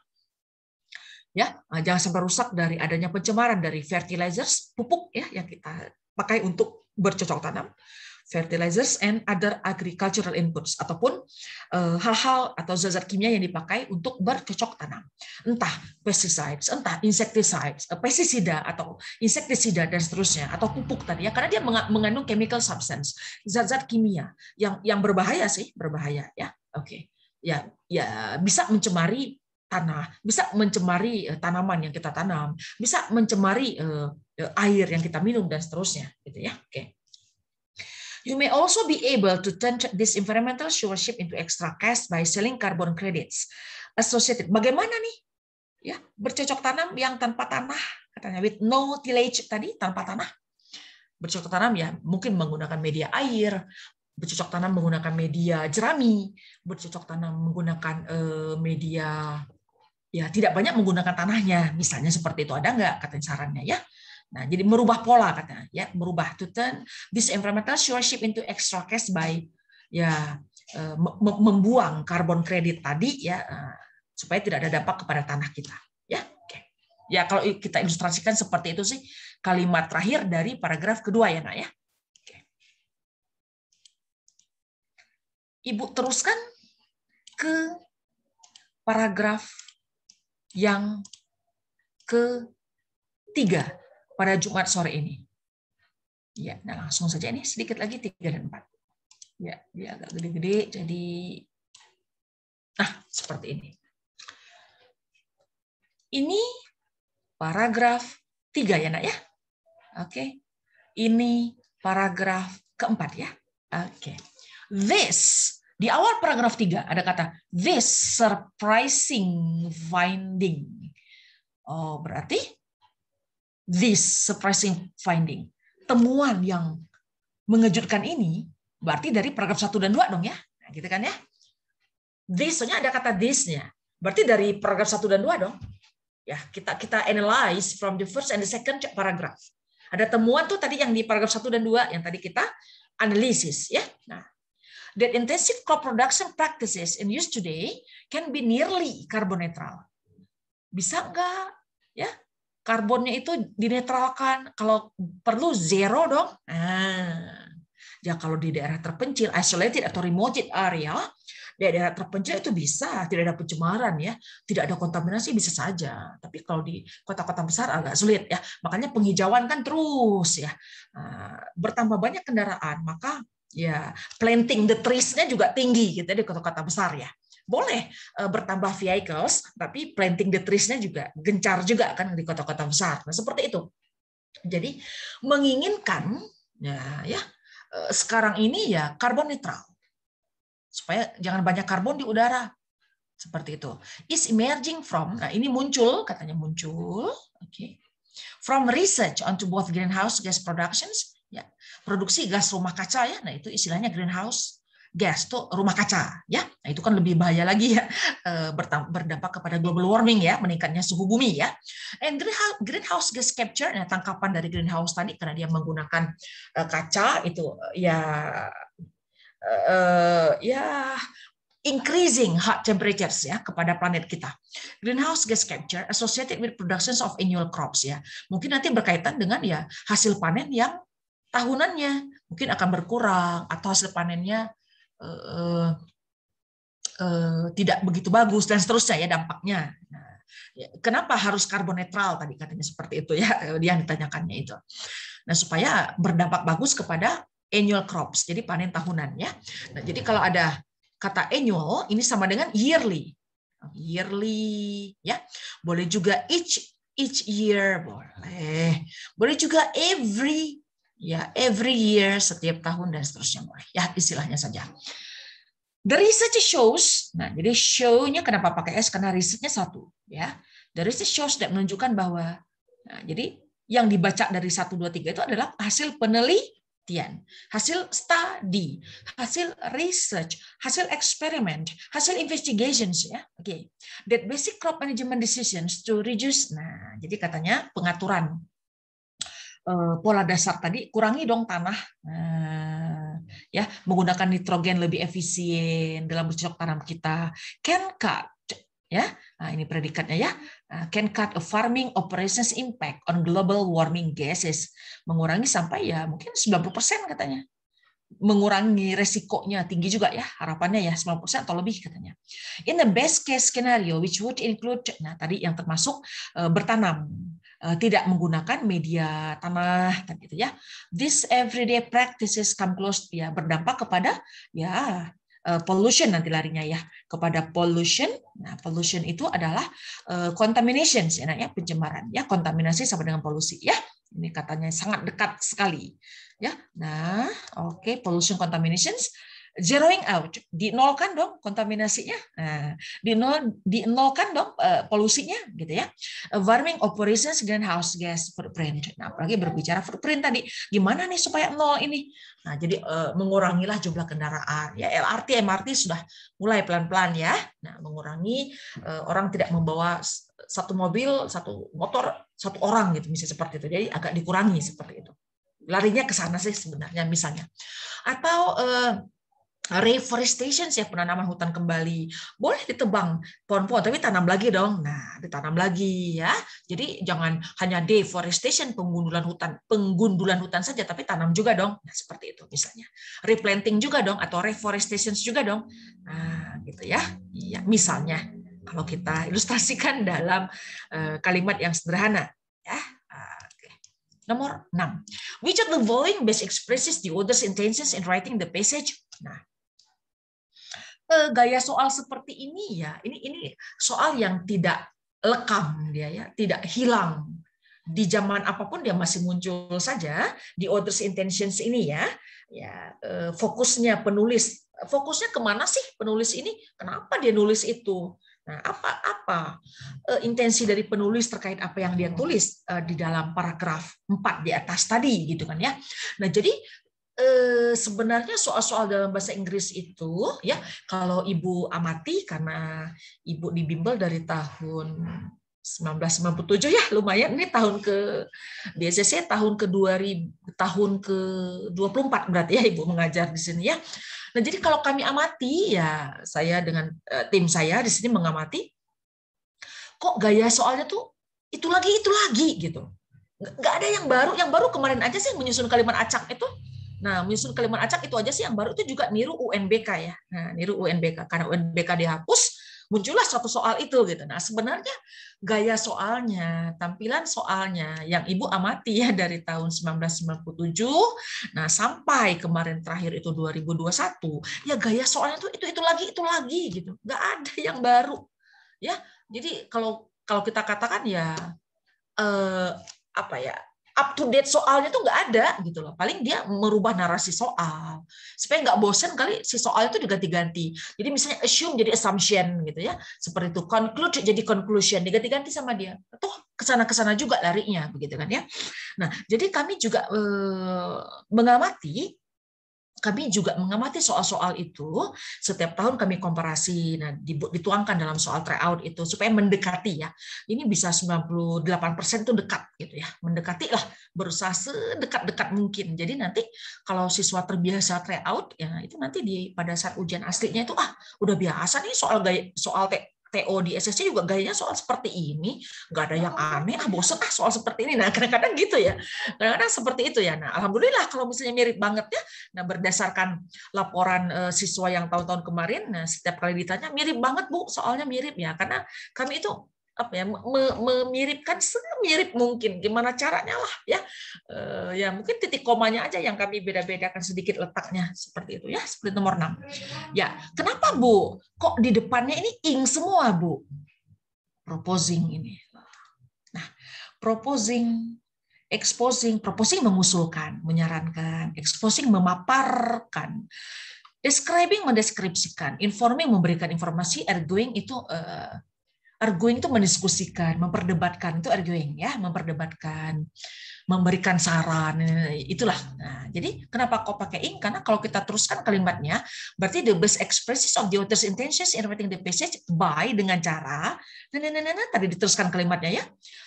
Ya, eh, jangan sampai rusak dari adanya pencemaran dari fertilizers, pupuk ya yang kita pakai untuk bercocok tanam, fertilizers and other agricultural inputs ataupun eh, hal-hal atau zat-zat kimia yang dipakai untuk bercocok tanam. Entah pesticides, entah insecticides, pestisida atau insektisida dan seterusnya atau pupuk tadi ya karena dia mengandung chemical substance, zat-zat kimia yang yang berbahaya sih, berbahaya ya. Oke. Okay ya ya bisa mencemari tanah, bisa mencemari eh, tanaman yang kita tanam, bisa mencemari eh, eh, air yang kita minum dan seterusnya, gitu ya. Oke. Okay. You may also be able to turn this environmental stewardship into extra cash by selling carbon credits associated. Bagaimana nih? Ya, bercocok tanam yang tanpa tanah, katanya with no tillage tadi tanpa tanah. Bercocok tanam ya mungkin menggunakan media air, bercocok tanam menggunakan media jerami, bercocok tanam menggunakan eh, media ya tidak banyak menggunakan tanahnya, misalnya seperti itu ada nggak kata sarannya ya. Nah, jadi merubah pola katanya ya, merubah to turn this environmental stewardship into extra cash by ya eh, membuang karbon kredit tadi ya eh, supaya tidak ada dampak kepada tanah kita ya. Oke. Ya kalau kita ilustrasikan seperti itu sih kalimat terakhir dari paragraf kedua ya Nak ya. Ibu teruskan ke paragraf yang ketiga pada Jumat sore ini. Ya, nah langsung saja ini sedikit lagi tiga dan empat. Ya, dia agak gede-gede jadi nah seperti ini. Ini paragraf tiga ya nak ya. Oke. Ini paragraf keempat ya. Oke. Okay. This di awal paragraf 3 ada kata this surprising finding. Oh, berarti this surprising finding. Temuan yang mengejutkan ini berarti dari paragraf 1 dan 2 dong ya. Nah, gitu kan ya. This soalnya ada kata this-nya. Berarti dari paragraf 1 dan 2 dong. Ya, kita kita analyze from the first and the second paragraph. Ada temuan tuh tadi yang di paragraf 1 dan 2 yang tadi kita analisis ya. Nah, that intensive crop production practices in use today can be nearly carbon neutral. Bisa nggak? Ya, karbonnya itu dinetralkan. Kalau perlu zero dong. Nah, ya kalau di daerah terpencil, isolated atau remote area, di daerah terpencil itu bisa, tidak ada pencemaran ya, tidak ada kontaminasi bisa saja. Tapi kalau di kota-kota besar agak sulit ya. Makanya penghijauan kan terus ya. Nah, bertambah banyak kendaraan, maka ya planting the trees-nya juga tinggi gitu ya di kota-kota besar ya boleh uh, bertambah vehicles tapi planting the trees-nya juga gencar juga kan di kota-kota besar nah seperti itu jadi menginginkan ya ya uh, sekarang ini ya karbon netral supaya jangan banyak karbon di udara seperti itu is emerging from nah ini muncul katanya muncul oke okay, from research onto both greenhouse gas productions ya produksi gas rumah kaca ya nah itu istilahnya greenhouse gas tuh rumah kaca ya nah, itu kan lebih bahaya lagi ya eh, berdampak kepada global warming ya meningkatnya suhu bumi ya and greenhouse gas capture nah tangkapan dari greenhouse tadi karena dia menggunakan eh, kaca itu ya eh, ya increasing hot temperatures ya kepada planet kita. Greenhouse gas capture associated with productions of annual crops ya. Mungkin nanti berkaitan dengan ya hasil panen yang tahunannya mungkin akan berkurang atau hasil panennya eh, eh, tidak begitu bagus dan seterusnya ya dampaknya. Nah, ya, kenapa harus karbon netral tadi katanya seperti itu ya yang ditanyakannya itu. Nah supaya berdampak bagus kepada annual crops, jadi panen tahunannya Nah, jadi kalau ada kata annual ini sama dengan yearly, yearly ya. Boleh juga each each year boleh, boleh juga every ya every year setiap tahun dan seterusnya mulai ya istilahnya saja. The research shows, nah jadi show-nya kenapa pakai S karena risetnya satu ya. The research shows that menunjukkan bahwa nah, jadi yang dibaca dari satu dua tiga itu adalah hasil penelitian, hasil study, hasil research, hasil eksperimen, hasil investigations ya. Oke. Okay. That basic crop management decisions to reduce nah jadi katanya pengaturan Eh, pola dasar tadi kurangi dong tanah nah, ya menggunakan nitrogen lebih efisien dalam bercocok tanam kita can cut ya nah, ini predikatnya ya nah, can cut a farming operations impact on global warming gases mengurangi sampai ya mungkin 90% katanya mengurangi resikonya tinggi juga ya harapannya ya 90% atau lebih katanya. In the best case scenario which would include nah tadi yang termasuk eh, bertanam Eh, tidak menggunakan media tanah kan gitu ya. This everyday practices come close ya berdampak kepada ya eh, pollution nanti larinya ya kepada pollution. Nah, pollution itu adalah eh, contamination ya pencemaran ya kontaminasi sama dengan polusi ya. Ini katanya sangat dekat sekali ya. Nah, oke okay, pollution contaminations zeroing out, dinolkan dong kontaminasinya, nah, dinol, dinolkan dong uh, polusinya, gitu ya. Warming operations greenhouse gas footprint. Nah, apalagi berbicara footprint tadi, gimana nih supaya nol ini? Nah, jadi uh, mengurangilah jumlah kendaraan. Ya, LRT, MRT sudah mulai pelan-pelan ya. Nah, mengurangi uh, orang tidak membawa satu mobil, satu motor, satu orang gitu, misalnya seperti itu. Jadi agak dikurangi seperti itu larinya ke sana sih sebenarnya misalnya atau eh, reforestation ya penanaman hutan kembali boleh ditebang pohon-pohon tapi tanam lagi dong nah ditanam lagi ya jadi jangan hanya deforestation penggundulan hutan penggundulan hutan saja tapi tanam juga dong nah seperti itu misalnya replanting juga dong atau reforestation juga dong nah gitu ya iya misalnya kalau kita ilustrasikan dalam eh, kalimat yang sederhana ya Nomor 6. of the following best expresses the author's intentions in writing the passage. Nah, gaya soal seperti ini ya ini ini soal yang tidak lekam dia ya tidak hilang di zaman apapun dia masih muncul saja di orders intentions ini ya ya eh, fokusnya penulis fokusnya kemana sih penulis ini kenapa dia nulis itu Nah, apa-apa eh, intensi dari penulis terkait apa yang dia tulis eh, di dalam paragraf 4 di atas tadi gitu kan ya. Nah, jadi Eh, sebenarnya soal-soal dalam bahasa Inggris itu ya kalau ibu amati karena ibu dibimbel dari tahun 1997 ya lumayan ini tahun ke BCC tahun ke 2000 tahun ke 24 berarti ya ibu mengajar di sini ya. Nah, jadi kalau kami amati ya saya dengan eh, tim saya di sini mengamati kok gaya soalnya tuh itu lagi itu lagi gitu. Gak ada yang baru, yang baru kemarin aja sih menyusun kalimat acak itu Nah, menyusun kalimat acak itu aja sih yang baru itu juga niru UNBK ya. Nah, niru UNBK karena UNBK dihapus, muncullah satu soal itu gitu. Nah, sebenarnya gaya soalnya, tampilan soalnya yang Ibu amati ya dari tahun 1997 nah sampai kemarin terakhir itu 2021, ya gaya soalnya itu itu itu lagi itu lagi gitu. nggak ada yang baru. Ya. Jadi kalau kalau kita katakan ya eh apa ya up to date soalnya tuh nggak ada gitu loh. Paling dia merubah narasi soal supaya nggak bosen kali si soal itu diganti-ganti. Jadi misalnya assume jadi assumption gitu ya, seperti itu. Conclude jadi conclusion diganti-ganti sama dia. Tuh kesana-kesana juga larinya begitu kan ya. Nah jadi kami juga eh, mengamati kami juga mengamati soal-soal itu. Setiap tahun kami komparasi, nah dituangkan dalam soal tryout itu supaya mendekati ya. Ini bisa 98% itu dekat gitu ya. Mendekati lah, berusaha sedekat-dekat mungkin. Jadi nanti kalau siswa terbiasa tryout ya itu nanti di pada saat ujian aslinya itu ah udah biasa nih soal gaya, soal te, TO di SSC juga gayanya soal seperti ini, nggak ada yang aneh, ah bosen ah soal seperti ini. Nah kadang-kadang gitu ya, kadang-kadang seperti itu ya. Nah alhamdulillah kalau misalnya mirip banget ya, nah berdasarkan laporan eh, siswa yang tahun-tahun kemarin, nah setiap kali ditanya mirip banget bu, soalnya mirip ya, karena kami itu apa ya me, semirip mungkin gimana caranya lah ya eh, ya mungkin titik komanya aja yang kami beda-bedakan sedikit letaknya seperti itu ya seperti nomor 6 ya kenapa bu kok di depannya ini ing semua bu proposing ini nah proposing exposing proposing mengusulkan menyarankan exposing memaparkan describing mendeskripsikan informing memberikan informasi arguing itu uh, arguing itu mendiskusikan, memperdebatkan itu arguing ya, memperdebatkan memberikan saran itulah nah, jadi kenapa kok pakai ing karena kalau kita teruskan kalimatnya berarti the best expresses of the author's intentions in writing the passage by dengan cara nah, nah, nah, nah, tadi diteruskan kalimatnya ya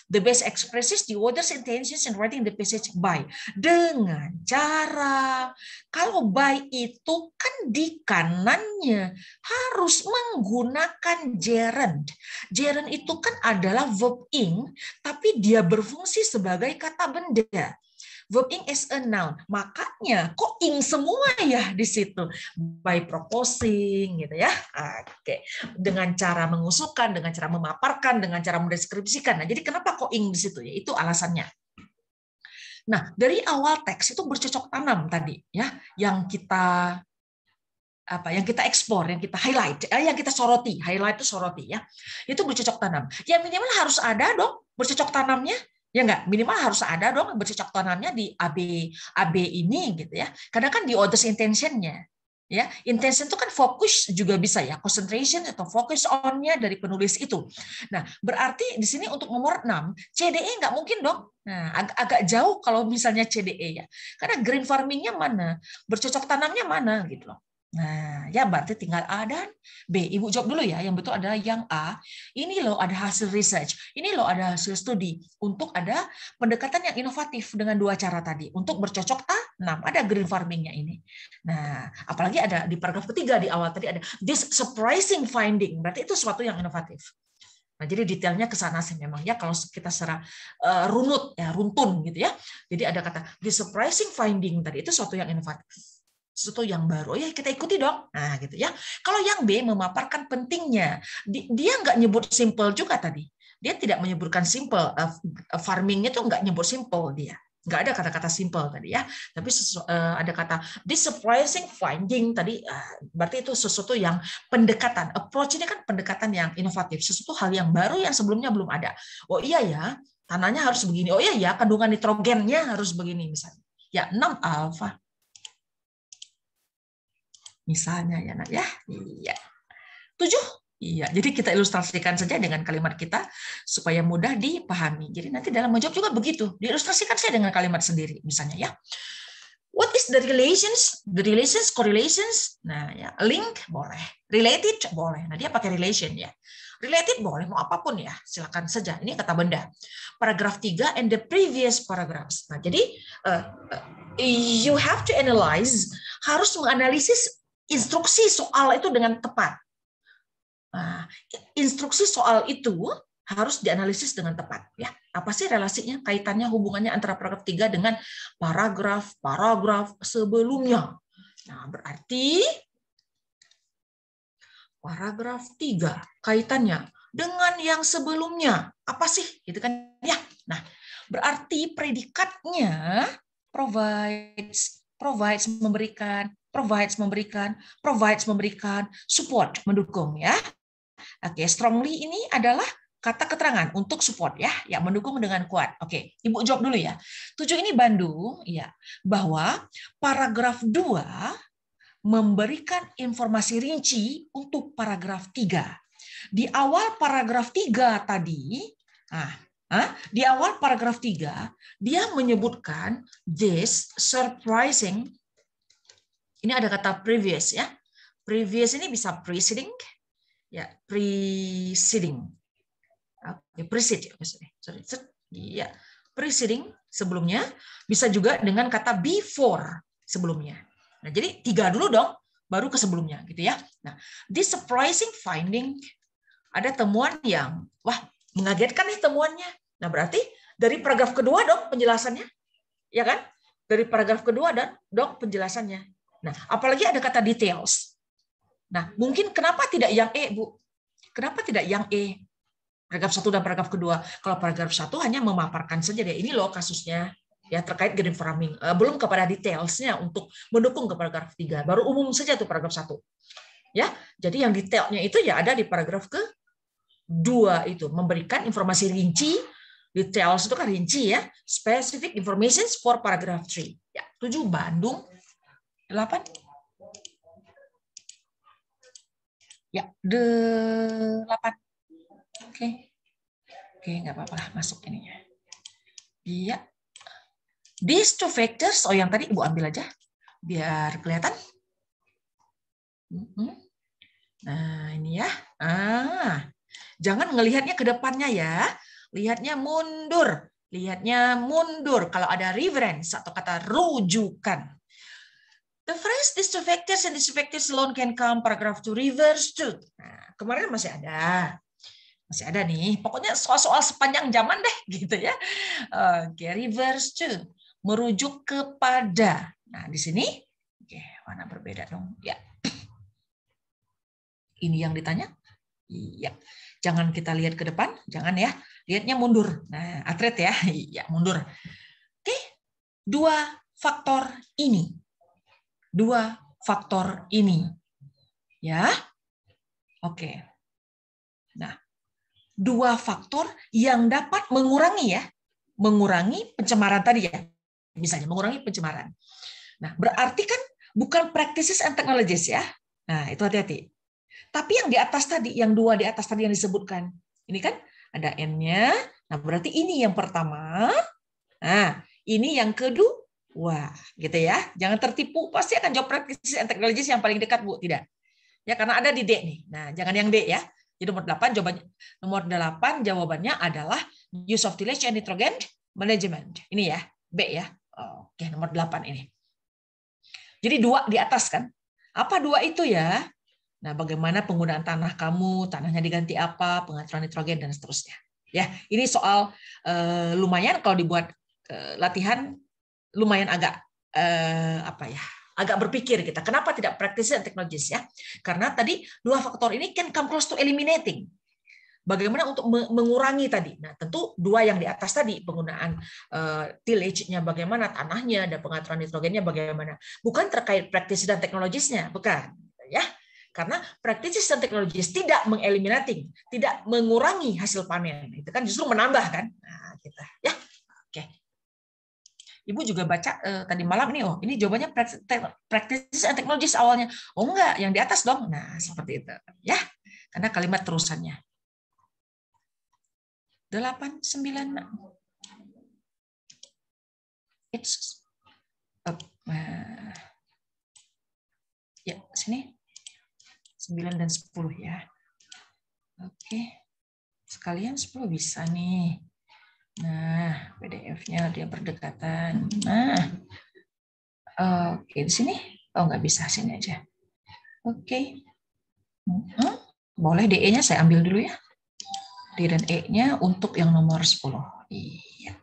the best expresses the author's intentions in writing the passage by dengan cara kalau by itu kan di kanannya harus menggunakan gerund gerund itu kan adalah verb ing tapi dia berfungsi sebagai kata benda anda. Verb ing is a noun. Makanya kok ing semua ya di situ. By proposing gitu ya. Oke. Dengan cara mengusulkan, dengan cara memaparkan, dengan cara mendeskripsikan. Nah, jadi kenapa kok ing di situ ya? Itu alasannya. Nah, dari awal teks itu bercocok tanam tadi ya yang kita apa yang kita ekspor, yang kita highlight, eh, yang kita soroti, highlight itu soroti ya. Itu bercocok tanam. Ya minimal harus ada dong bercocok tanamnya ya nggak minimal harus ada dong bercocok tanamnya di AB AB ini gitu ya karena kan di orders intentionnya ya intention itu kan fokus juga bisa ya concentration atau focus onnya dari penulis itu nah berarti di sini untuk nomor 6 CDE nggak mungkin dong nah ag agak jauh kalau misalnya CDE ya karena green farmingnya mana bercocok tanamnya mana gitu loh Nah, ya berarti tinggal A dan B. Ibu jawab dulu ya, yang betul adalah yang A. Ini loh ada hasil research, ini loh ada hasil studi untuk ada pendekatan yang inovatif dengan dua cara tadi. Untuk bercocok tanam, ada green farmingnya ini. Nah, apalagi ada di paragraf ketiga di awal tadi ada this surprising finding, berarti itu sesuatu yang inovatif. Nah, jadi detailnya ke sana sih memang ya kalau kita secara uh, runut ya runtun gitu ya. Jadi ada kata the surprising finding tadi itu sesuatu yang inovatif sesuatu yang baru, oh ya kita ikuti dong. Nah, gitu ya. Kalau yang B memaparkan pentingnya, dia nggak nyebut simple juga tadi. Dia tidak menyebutkan simple, eh, farmingnya tuh nggak nyebut simple dia. Nggak ada kata-kata simple tadi ya. Tapi eh, ada kata this surprising finding tadi, eh, berarti itu sesuatu yang pendekatan. Approach ini kan pendekatan yang inovatif, sesuatu hal yang baru yang sebelumnya belum ada. Oh iya ya, tanahnya harus begini. Oh iya ya, kandungan nitrogennya harus begini misalnya. Ya, 6 alpha Misalnya ya nak ya. Iya. Tujuh. Iya, jadi kita ilustrasikan saja dengan kalimat kita supaya mudah dipahami. Jadi nanti dalam menjawab juga begitu, diilustrasikan saja dengan kalimat sendiri misalnya ya. What is the relations? The relations, correlations, nah ya, link boleh, related boleh. Nah dia pakai relation ya. Related boleh mau apapun ya, silakan saja. Ini kata benda. Paragraf 3 and the previous paragraphs. Nah jadi uh, uh, you have to analyze harus menganalisis instruksi soal itu dengan tepat. Nah, instruksi soal itu harus dianalisis dengan tepat ya. Apa sih relasinya, kaitannya, hubungannya antara paragraf 3 dengan paragraf paragraf sebelumnya. Nah, berarti paragraf 3 kaitannya dengan yang sebelumnya. Apa sih? Gitu kan ya. Nah, berarti predikatnya provides provides memberikan provides memberikan, provides memberikan, support mendukung ya. Oke, okay, strongly ini adalah kata keterangan untuk support ya, ya mendukung dengan kuat. Oke, okay, Ibu jawab dulu ya. Tujuh ini Bandung ya, bahwa paragraf 2 memberikan informasi rinci untuk paragraf 3. Di awal paragraf 3 tadi, ah, ah, di awal paragraf 3 dia menyebutkan this surprising ini ada kata previous ya. Previous ini bisa preceding, ya preceding. Oke, precede, sorry, sorry, ya preceding sebelumnya bisa juga dengan kata before sebelumnya. Nah, jadi tiga dulu dong, baru ke sebelumnya gitu ya. Nah, this surprising finding ada temuan yang wah mengagetkan nih temuannya. Nah, berarti dari paragraf kedua dong penjelasannya, ya kan? Dari paragraf kedua dan dong penjelasannya. Nah, apalagi ada kata details. Nah, mungkin kenapa tidak yang E, Bu? Kenapa tidak yang E? Paragraf satu dan paragraf kedua. Kalau paragraf satu hanya memaparkan saja ya Ini loh kasusnya ya terkait green farming. Eh, belum kepada detailsnya untuk mendukung ke paragraf tiga. Baru umum saja tuh paragraf satu. Ya, jadi yang detailnya itu ya ada di paragraf ke dua itu memberikan informasi rinci details itu kan rinci ya specific information for paragraph 3 ya 7 Bandung 8? Ya, de 8. Oke. Okay. Oke, okay, nggak apa-apa masuk ininya. Iya. These two factors, oh yang tadi Ibu ambil aja biar kelihatan. Nah, ini ya. Ah. Jangan ngelihatnya ke depannya ya. Lihatnya mundur. Lihatnya mundur kalau ada reference atau kata rujukan. The phrase disinfectors and disinfectors alone can come paragraph to reverse to. Nah, kemarin masih ada. Masih ada nih. Pokoknya soal-soal sepanjang zaman deh gitu ya. Oke, okay, reverse to. Merujuk kepada. Nah, di sini oke, okay, warna berbeda dong. Ya. Ini yang ditanya? Iya. Jangan kita lihat ke depan, jangan ya. Lihatnya mundur. Nah, atlet ya. Iya, mundur. Oke. Okay. Dua faktor ini dua faktor ini. Ya. Oke. Nah, dua faktor yang dapat mengurangi ya, mengurangi pencemaran tadi ya. Misalnya mengurangi pencemaran. Nah, berarti kan bukan practices and technologies ya. Nah, itu hati-hati. Tapi yang di atas tadi, yang dua di atas tadi yang disebutkan, ini kan ada N-nya. Nah, berarti ini yang pertama. Nah, ini yang kedua, Wah, gitu ya. Jangan tertipu, pasti akan job practices and technologies yang paling dekat, Bu. Tidak. Ya, karena ada di D nih. Nah, jangan yang D ya. Jadi nomor 8 jawabannya nomor 8 jawabannya adalah use of tillage and nitrogen management. Ini ya, B ya. Oke, nomor 8 ini. Jadi dua di atas kan. Apa dua itu ya? Nah, bagaimana penggunaan tanah kamu, tanahnya diganti apa, pengaturan nitrogen dan seterusnya. Ya, ini soal eh, lumayan kalau dibuat eh, latihan lumayan agak eh, apa ya agak berpikir kita kenapa tidak praktisi dan teknologis ya karena tadi dua faktor ini can come close to eliminating bagaimana untuk mengurangi tadi nah tentu dua yang di atas tadi penggunaan uh, tillage-nya bagaimana tanahnya dan pengaturan nitrogennya bagaimana bukan terkait praktisi dan teknologisnya bukan ya karena praktisi dan teknologis tidak mengeliminating, tidak mengurangi hasil panen. Itu kan justru menambah kan. Nah, kita gitu, ya. Ibu juga baca uh, tadi malam nih, oh ini jawabannya practices and technologies awalnya. Oh enggak, yang di atas dong. Nah, seperti itu. Ya, karena kalimat terusannya. 8, 9, It's up. Uh, ya, sini. 9 dan 10 ya. Oke. okay. Sekalian 10 bisa nih. Nah, PDF-nya dia berdekatan. Nah, oke di sini. Oh, nggak bisa sini aja. Oke. Hmm, boleh DE-nya saya ambil dulu ya. D dan E-nya untuk yang nomor 10. Iya.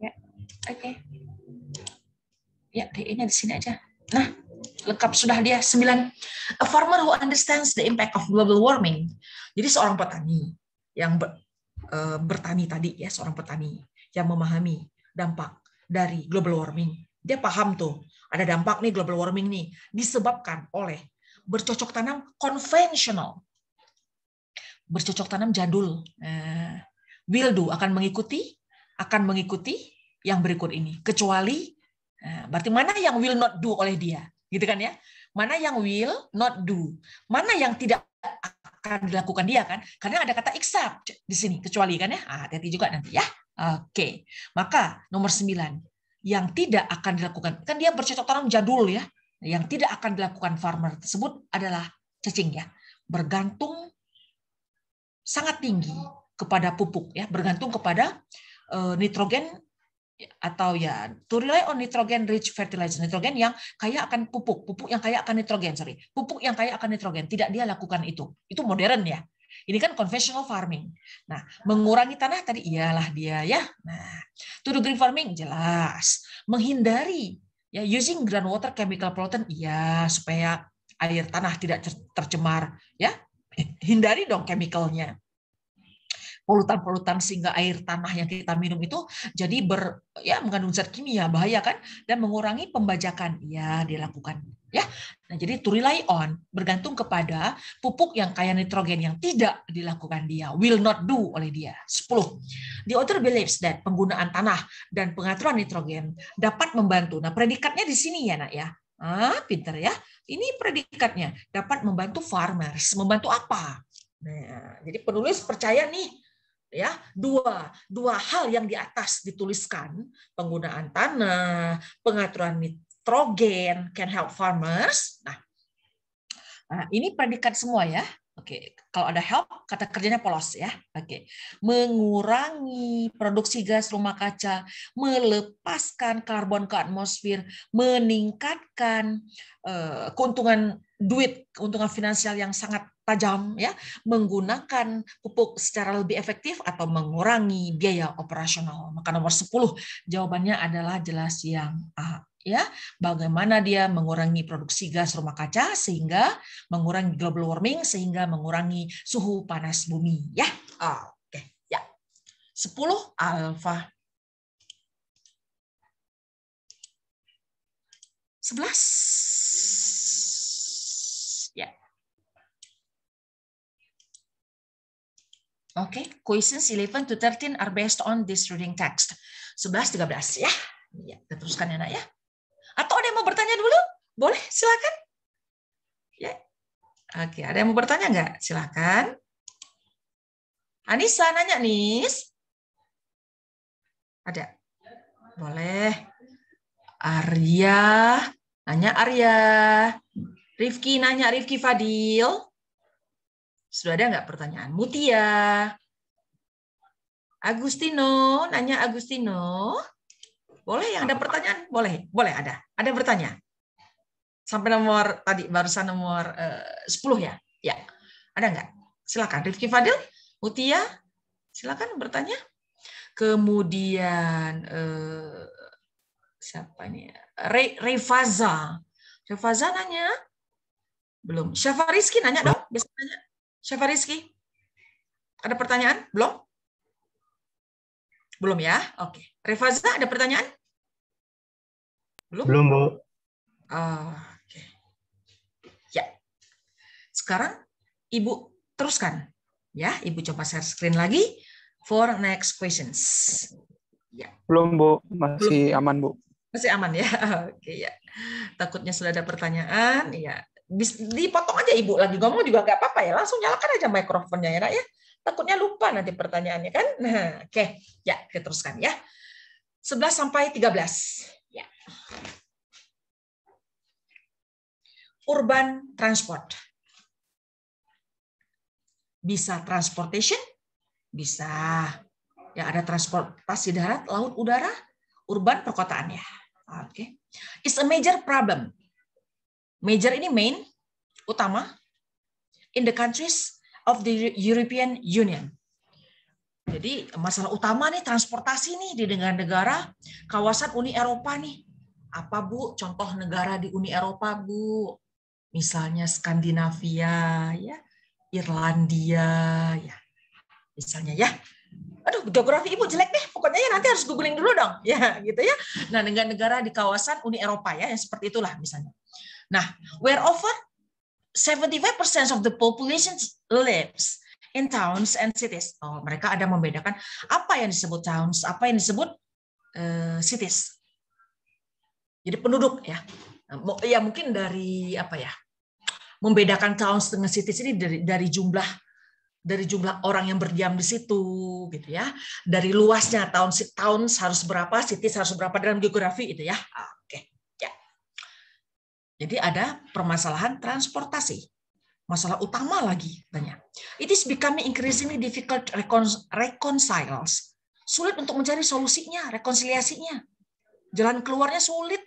Ya, oke. Ya, DE-nya di sini aja. Nah, lengkap sudah dia. Sembilan, a farmer who understands the impact of global warming. Jadi seorang petani yang ber, e, bertani tadi ya, seorang petani yang memahami dampak dari global warming. Dia paham tuh, ada dampak nih global warming nih disebabkan oleh bercocok tanam konvensional. Bercocok tanam jadul. eh, will do akan mengikuti akan mengikuti yang berikut ini. Kecuali, eh, berarti mana yang will not do oleh dia? gitu kan ya. Mana yang will not do, mana yang tidak akan dilakukan dia kan? Karena ada kata except di sini kecuali kan ya. Ah, hati-hati juga nanti ya. Oke. Maka nomor 9 yang tidak akan dilakukan kan dia bercocok tanam jadul ya. Yang tidak akan dilakukan farmer tersebut adalah cacing ya. Bergantung sangat tinggi kepada pupuk ya, bergantung kepada eh, nitrogen atau ya to rely on nitrogen rich fertilizer nitrogen yang kaya akan pupuk pupuk yang kaya akan nitrogen sorry pupuk yang kaya akan nitrogen tidak dia lakukan itu itu modern ya ini kan conventional farming nah mengurangi tanah tadi iyalah dia ya nah to do green farming jelas menghindari ya using groundwater chemical pollutant iya supaya air tanah tidak tercemar ya hindari dong chemicalnya polutan-polutan sehingga air tanah yang kita minum itu jadi ber ya mengandung zat kimia bahaya kan dan mengurangi pembajakan ya dilakukan ya. Nah, jadi to rely on bergantung kepada pupuk yang kaya nitrogen yang tidak dilakukan dia, will not do oleh dia. 10. The author believes that penggunaan tanah dan pengaturan nitrogen dapat membantu. Nah, predikatnya di sini ya, Nak ya. Ah, pinter ya. Ini predikatnya dapat membantu farmers. Membantu apa? Nah, jadi penulis percaya nih ya dua dua hal yang di atas dituliskan penggunaan tanah pengaturan nitrogen can help farmers nah, nah ini predikat semua ya Oke, kalau ada help, kata kerjanya polos ya. Oke, mengurangi produksi gas rumah kaca, melepaskan karbon ke atmosfer, meningkatkan eh, keuntungan duit keuntungan finansial yang sangat tajam ya menggunakan pupuk secara lebih efektif atau mengurangi biaya operasional maka nomor 10 jawabannya adalah jelas yang A ya bagaimana dia mengurangi produksi gas rumah kaca sehingga mengurangi global warming sehingga mengurangi suhu panas bumi ya oke ya 10 alfa 11 Okay, questions 11 to 13 are based on this reading text. 11, 13 ya. Ya, kita teruskan ya nak ya. Atau ada yang mau bertanya dulu? Boleh, silakan. Ya. Oke, ada yang mau bertanya enggak? Silakan. Anissa nanya Nis. Ada. Boleh. Arya nanya Arya. Rifki nanya Rifki Fadil. Sudah ada nggak pertanyaan? Mutia. Agustino, nanya Agustino. Boleh yang ada pertanyaan? Boleh, boleh ada. Ada bertanya. Sampai nomor tadi barusan nomor eh, uh, 10 ya? Ya. Ada nggak? Silakan Rifki Fadil, Mutia, silakan bertanya. Kemudian uh, siapa nih? Re, Refaza. Refaza nanya. Belum. Syafariski nanya dong, biasanya nanya. Chef Rizky, ada pertanyaan? Belum? Belum ya? Oke. Okay. ada pertanyaan? Belum? Belum, Bu. Uh, Oke. Okay. Ya. Sekarang Ibu teruskan. Ya, Ibu coba share screen lagi for next questions. Ya. Belum, Bu. Masih Belum. aman, Bu. Masih aman ya. Oke, okay, ya. Takutnya sudah ada pertanyaan, ya dipotong aja ibu lagi ngomong juga nggak apa-apa ya langsung nyalakan aja mikrofonnya ya nak ya takutnya lupa nanti pertanyaannya kan nah oke okay. ya kita teruskan ya 11 sampai 13 ya urban transport bisa transportation bisa ya ada transportasi darat laut udara urban perkotaan ya oke okay. it's a major problem Major ini main, utama, in the countries of the European Union. Jadi masalah utama nih transportasi nih di negara-negara kawasan Uni Eropa nih. Apa Bu contoh negara di Uni Eropa Bu? Misalnya Skandinavia ya, Irlandia ya. Misalnya ya. Aduh, geografi Ibu jelek deh. Pokoknya ya nanti harus googling dulu dong. Ya, gitu ya. Nah, negara-negara di kawasan Uni Eropa ya yang seperti itulah misalnya. Nah, where whereover 75% of the population lives in towns and cities. Oh, mereka ada membedakan apa yang disebut towns, apa yang disebut uh, cities. Jadi penduduk ya. Ya mungkin dari apa ya? Membedakan towns dengan cities ini dari dari jumlah dari jumlah orang yang berdiam di situ gitu ya. Dari luasnya towns towns harus berapa, cities harus berapa dalam geografi itu ya. Oke. Okay. Jadi ada permasalahan transportasi. Masalah utama lagi banyak. It is becoming increasingly difficult to reconciles. Sulit untuk mencari solusinya, rekonsiliasinya. Jalan keluarnya sulit.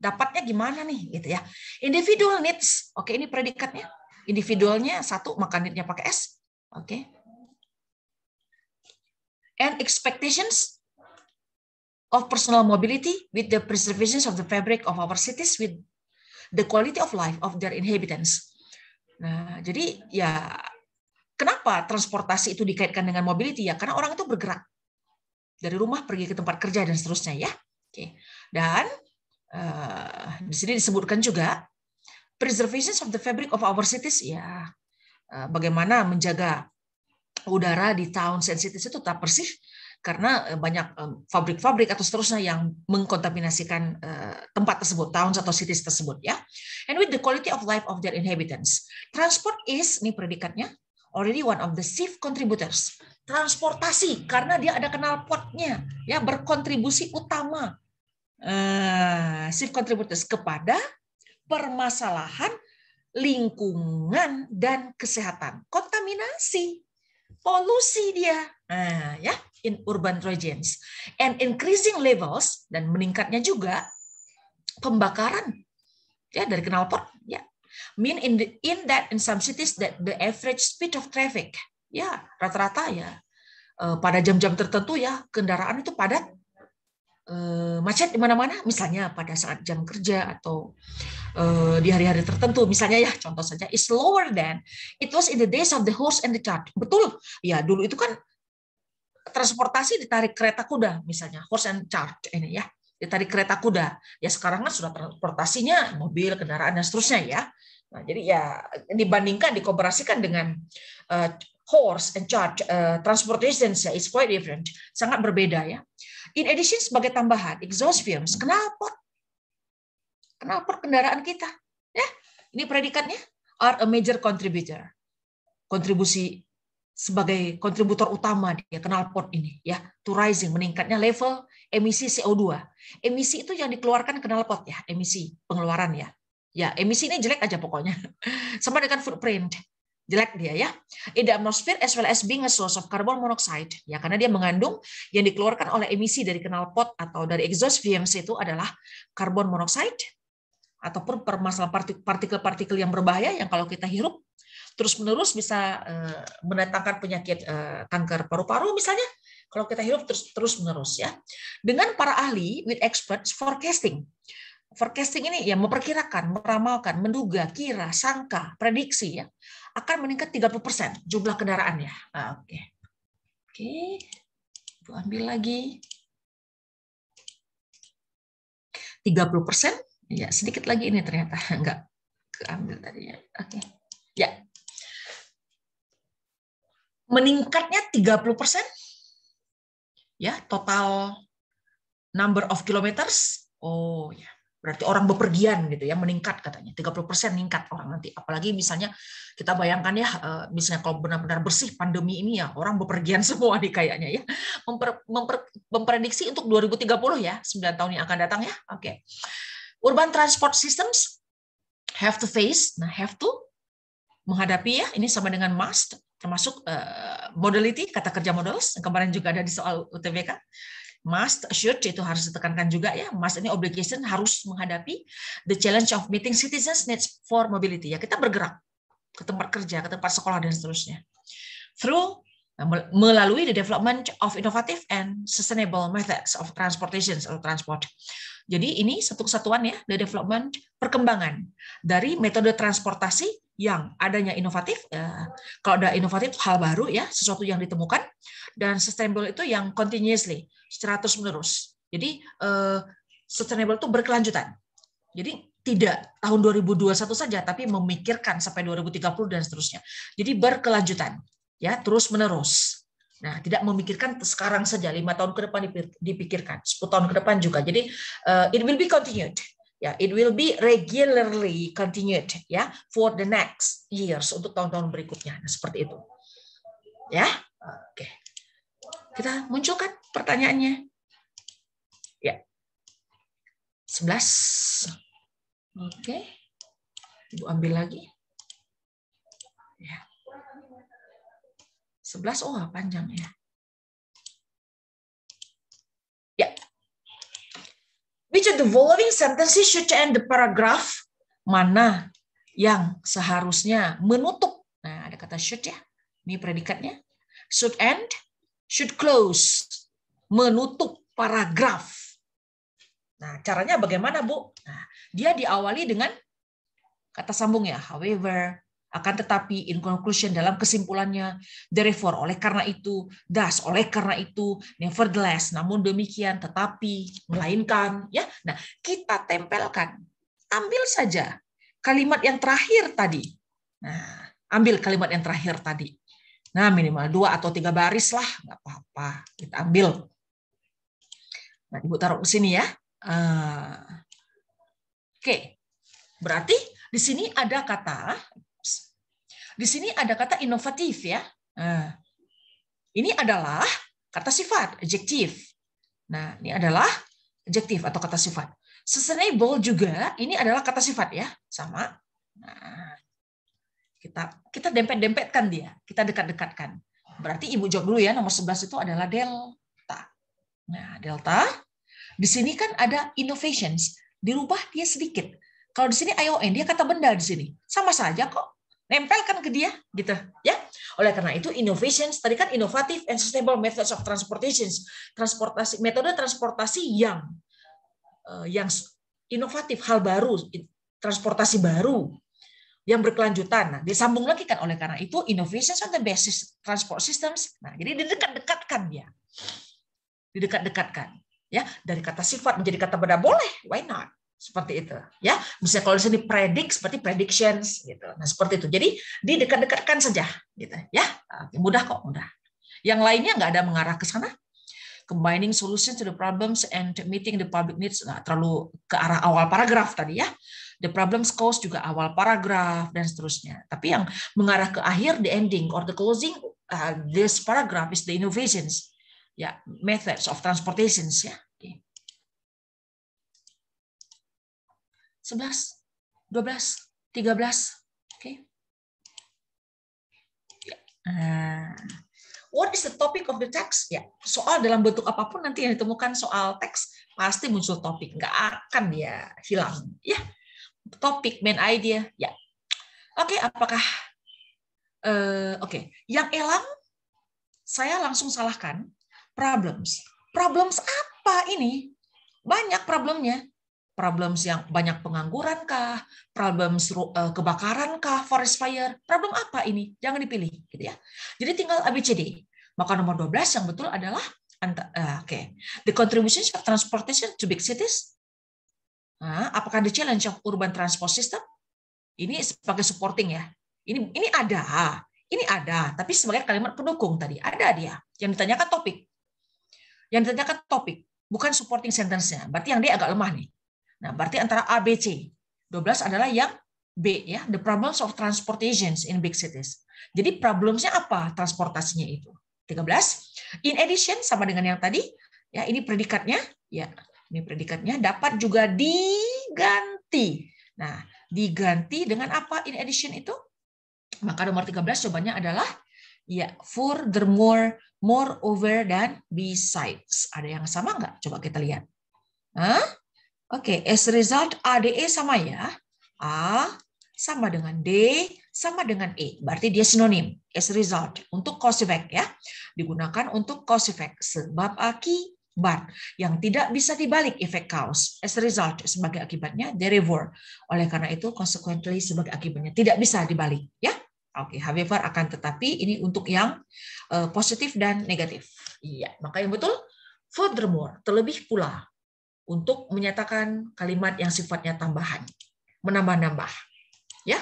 Dapatnya gimana nih gitu ya. Individual needs. Oke, ini predikatnya. Individualnya satu makan pakai S. Oke. And expectations of personal mobility with the preservation of the fabric of our cities with the quality of life of their inhabitants. Nah, jadi ya kenapa transportasi itu dikaitkan dengan mobility ya? Karena orang itu bergerak dari rumah pergi ke tempat kerja dan seterusnya ya. Oke. Dan uh, di sini disebutkan juga preservation of the fabric of our cities ya. Uh, bagaimana menjaga udara di town and cities itu tetap bersih karena eh, banyak eh, fabrik-fabrik atau seterusnya yang mengkontaminasikan eh, tempat tersebut, towns atau cities tersebut ya. And with the quality of life of their inhabitants, transport is nih predikatnya already one of the chief contributors. Transportasi karena dia ada kenal potnya ya berkontribusi utama uh, chief contributors kepada permasalahan lingkungan dan kesehatan, kontaminasi, polusi dia. Nah, ya in urban regions. And increasing levels dan meningkatnya juga pembakaran ya dari knalpot ya. Mean in the, in that in some cities that the average speed of traffic ya rata-rata ya eh, pada jam-jam tertentu ya kendaraan itu padat eh, macet di mana-mana misalnya pada saat jam kerja atau eh, di hari-hari tertentu misalnya ya contoh saja is lower than it was in the days of the horse and the cart betul ya dulu itu kan transportasi ditarik kereta kuda misalnya horse and charge ini ya ditarik kereta kuda ya sekarang kan sudah transportasinya mobil kendaraan dan seterusnya ya nah, jadi ya dibandingkan dikomparasikan dengan uh, horse and charge uh, transportation ya is quite different sangat berbeda ya in addition sebagai tambahan exhaust fumes kenapa kenapa kendaraan kita ya ini predikatnya are a major contributor kontribusi sebagai kontributor utama dia kenal pot ini ya to rising meningkatnya level emisi CO2. Emisi itu yang dikeluarkan kenal pot ya, emisi pengeluaran ya. Ya, emisi ini jelek aja pokoknya. Sama dengan footprint. Jelek dia ya. In the atmosphere as well as being a source of carbon monoxide. Ya, karena dia mengandung yang dikeluarkan oleh emisi dari kenal pot atau dari exhaust VMC itu adalah carbon monoxide ataupun permasalahan partikel-partikel yang berbahaya yang kalau kita hirup terus-menerus bisa eh, mendatangkan penyakit eh, kanker paru-paru misalnya kalau kita hidup terus terus-menerus ya. Dengan para ahli with experts forecasting. Forecasting ini ya memperkirakan, meramalkan, menduga, kira, sangka, prediksi ya akan meningkat 30% jumlah kendaraan ya. Nah, Oke. Oke. Okay. ambil lagi. 30 persen. Ya, sedikit lagi ini ternyata enggak keambil tadi ya. Oke. Ya, meningkatnya 30 persen ya total number of kilometers oh ya berarti orang bepergian gitu ya meningkat katanya 30 persen meningkat orang nanti apalagi misalnya kita bayangkan ya eh, misalnya kalau benar-benar bersih pandemi ini ya orang bepergian semua nih kayaknya ya memper, memper, memprediksi untuk 2030 ya 9 tahun yang akan datang ya oke okay. urban transport systems have to face nah have to menghadapi ya ini sama dengan must termasuk uh, modality kata kerja models yang kemarin juga ada di soal UTBK kan. must should itu harus ditekankan juga ya must ini obligation harus menghadapi the challenge of meeting citizens needs for mobility ya kita bergerak ke tempat kerja ke tempat sekolah dan seterusnya through Nah, melalui the development of innovative and sustainable methods of transportation atau transport. Jadi ini satu kesatuan ya, the development perkembangan dari metode transportasi yang adanya inovatif, ya, kalau ada inovatif hal baru ya, sesuatu yang ditemukan, dan sustainable itu yang continuously, secara terus menerus. Jadi uh, sustainable itu berkelanjutan. Jadi tidak tahun 2021 saja, tapi memikirkan sampai 2030 dan seterusnya. Jadi berkelanjutan ya terus menerus. Nah, tidak memikirkan sekarang saja lima tahun ke depan dipikirkan, sepuluh tahun ke depan juga. Jadi uh, it will be continued. Ya, it will be regularly continued ya for the next years untuk tahun-tahun berikutnya. Nah, seperti itu. Ya. Oke. Kita munculkan pertanyaannya. Ya. sebelas. Oke. Ibu ambil lagi. Ya. 11, oh panjang ya. Ya. Which of the following sentences should end the paragraph? Mana yang seharusnya menutup? Nah, ada kata should ya. Ini predikatnya. Should end, should close. Menutup paragraf. Nah, caranya bagaimana, Bu? Nah, dia diawali dengan kata sambung ya, however, akan tetapi in conclusion dalam kesimpulannya, therefore oleh karena itu, das oleh karena itu, nevertheless, namun demikian, tetapi, melainkan, ya. Nah, kita tempelkan, ambil saja kalimat yang terakhir tadi. Nah, ambil kalimat yang terakhir tadi. Nah, minimal dua atau tiga baris lah, nggak apa-apa, kita ambil. Nah, ibu taruh ke sini ya. Uh, Oke, okay. berarti di sini ada kata di sini ada kata inovatif ya. Nah, ini adalah kata sifat, adjektif. Nah, ini adalah adjektif atau kata sifat. Sustainable juga ini adalah kata sifat ya, sama. Nah, kita kita dempet-dempetkan dia, kita dekat-dekatkan. Berarti Ibu jawab dulu ya, nomor 11 itu adalah delta. Nah, delta di sini kan ada innovations, dirubah dia sedikit. Kalau di sini ION dia kata benda di sini. Sama saja kok nempelkan ke dia gitu ya oleh karena itu innovations tadi kan inovatif, and sustainable methods of transportation transportasi metode transportasi yang eh, yang inovatif hal baru transportasi baru yang berkelanjutan. Nah, disambung lagi kan oleh karena itu innovation on the basis transport systems. Nah, jadi didekat-dekatkan ya. Didekat-dekatkan ya dari kata sifat menjadi kata benda boleh, why not? seperti itu ya bisa kalau di sini predik seperti predictions gitu nah seperti itu jadi di dekat dekatkan saja gitu ya mudah kok mudah yang lainnya nggak ada mengarah ke sana combining solutions to the problems and meeting the public needs nggak terlalu ke arah awal paragraf tadi ya the problems cause juga awal paragraf dan seterusnya tapi yang mengarah ke akhir the ending or the closing uh, this paragraph is the innovations ya methods of transportations ya 11, 12, 13. Oke. Okay. Ya. Nah, what is the topic of the text? Ya, soal dalam bentuk apapun nanti yang ditemukan soal teks pasti muncul topik, nggak akan ya hilang. Ya, topik main idea. Ya, oke. Okay, apakah uh, oke? Okay. Yang elang saya langsung salahkan problems. Problems apa ini? Banyak problemnya problems yang banyak pengangguran kah, problems eh, kebakaran kah, forest fire, problem apa ini? Jangan dipilih gitu ya. Jadi tinggal ABCD. Maka nomor 12 yang betul adalah uh, oke. Okay. The contributions of transportation to big cities. Nah, apakah the challenge of urban transport system? Ini sebagai supporting ya. Ini ini ada. Ini ada, tapi sebagai kalimat pendukung tadi ada dia. Yang ditanyakan topik. Yang ditanyakan topik, bukan supporting sentence-nya. Berarti yang dia agak lemah nih. Nah, berarti antara A, B, C. 12 adalah yang B, ya, the problems of transportation in big cities. Jadi problemnya apa transportasinya itu? 13. In addition, sama dengan yang tadi, ya ini predikatnya, ya ini predikatnya dapat juga diganti. Nah, diganti dengan apa in addition itu? Maka nomor 13 jawabannya adalah ya for the more, moreover, dan besides. Ada yang sama nggak? Coba kita lihat. Hah? Oke, okay, as result ADE sama ya. A sama dengan D sama dengan E. Berarti dia sinonim as result untuk cause effect ya. Digunakan untuk cause effect sebab akibat yang tidak bisa dibalik efek cause as result sebagai akibatnya therefore. Oleh karena itu consequently sebagai akibatnya tidak bisa dibalik ya. Oke, okay, however akan tetapi ini untuk yang uh, positif dan negatif. Iya, maka yang betul furthermore terlebih pula untuk menyatakan kalimat yang sifatnya tambahan, menambah-nambah. Ya.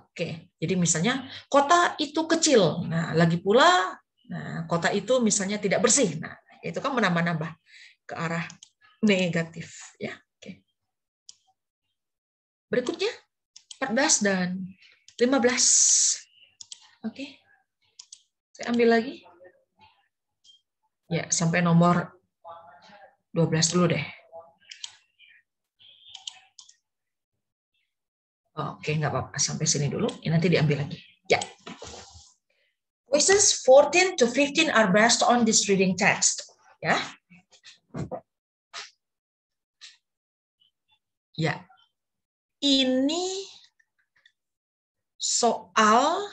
Oke. Jadi misalnya kota itu kecil. Nah, lagi pula nah kota itu misalnya tidak bersih. Nah, itu kan menambah-nambah ke arah negatif, ya. Oke. Berikutnya 14 dan 15. Oke. Saya ambil lagi. Ya, sampai nomor 12 dulu deh. Oke, nggak apa-apa. Sampai sini dulu. Ya, nanti diambil lagi. Ya. Questions 14 to 15 are based on this reading text. Ya. Ya. Ini soal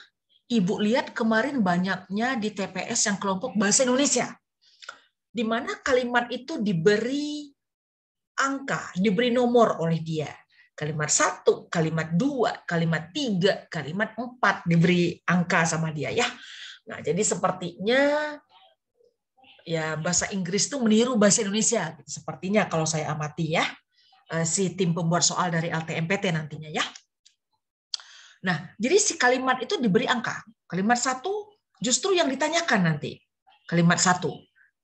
Ibu lihat kemarin banyaknya di TPS yang kelompok bahasa Indonesia di mana kalimat itu diberi angka, diberi nomor oleh dia. Kalimat satu, kalimat dua, kalimat tiga, kalimat empat diberi angka sama dia ya. Nah, jadi sepertinya ya bahasa Inggris itu meniru bahasa Indonesia. Sepertinya kalau saya amati ya eh, si tim pembuat soal dari LTMPT nantinya ya. Nah, jadi si kalimat itu diberi angka. Kalimat satu justru yang ditanyakan nanti. Kalimat satu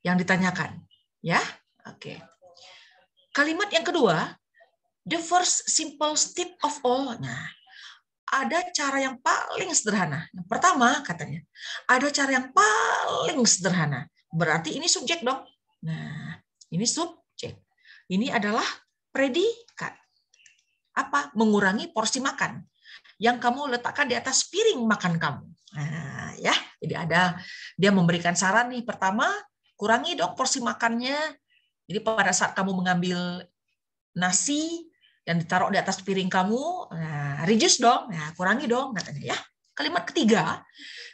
yang ditanyakan, ya. Oke. Okay. Kalimat yang kedua, the first simple step of all. Nah, ada cara yang paling sederhana. Yang pertama katanya, ada cara yang paling sederhana. Berarti ini subjek dong. Nah, ini subjek. Ini adalah predikat. Apa? Mengurangi porsi makan yang kamu letakkan di atas piring makan kamu. Nah, ya, jadi ada dia memberikan saran nih pertama kurangi dong porsi makannya. Jadi pada saat kamu mengambil nasi yang ditaruh di atas piring kamu, nah, reduce dong, nah, kurangi dong katanya ya. Kalimat ketiga,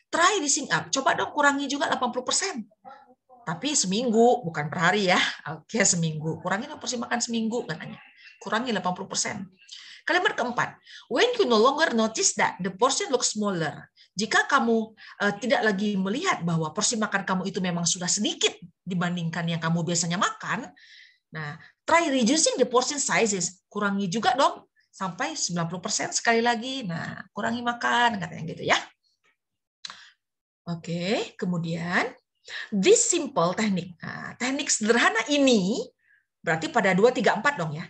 try rising up. Coba dong kurangi juga 80%. Tapi seminggu, bukan per hari ya. Oke, seminggu. Kurangi dong porsi makan seminggu katanya kurangi 80%. Kalimat keempat, when you no longer notice that the portion looks smaller, jika kamu uh, tidak lagi melihat bahwa porsi makan kamu itu memang sudah sedikit dibandingkan yang kamu biasanya makan, nah try reducing the portion sizes, kurangi juga dong sampai 90% sekali lagi. Nah, kurangi makan katanya gitu ya. Oke, kemudian this simple teknik. Nah, teknik sederhana ini berarti pada 2 3 4 dong ya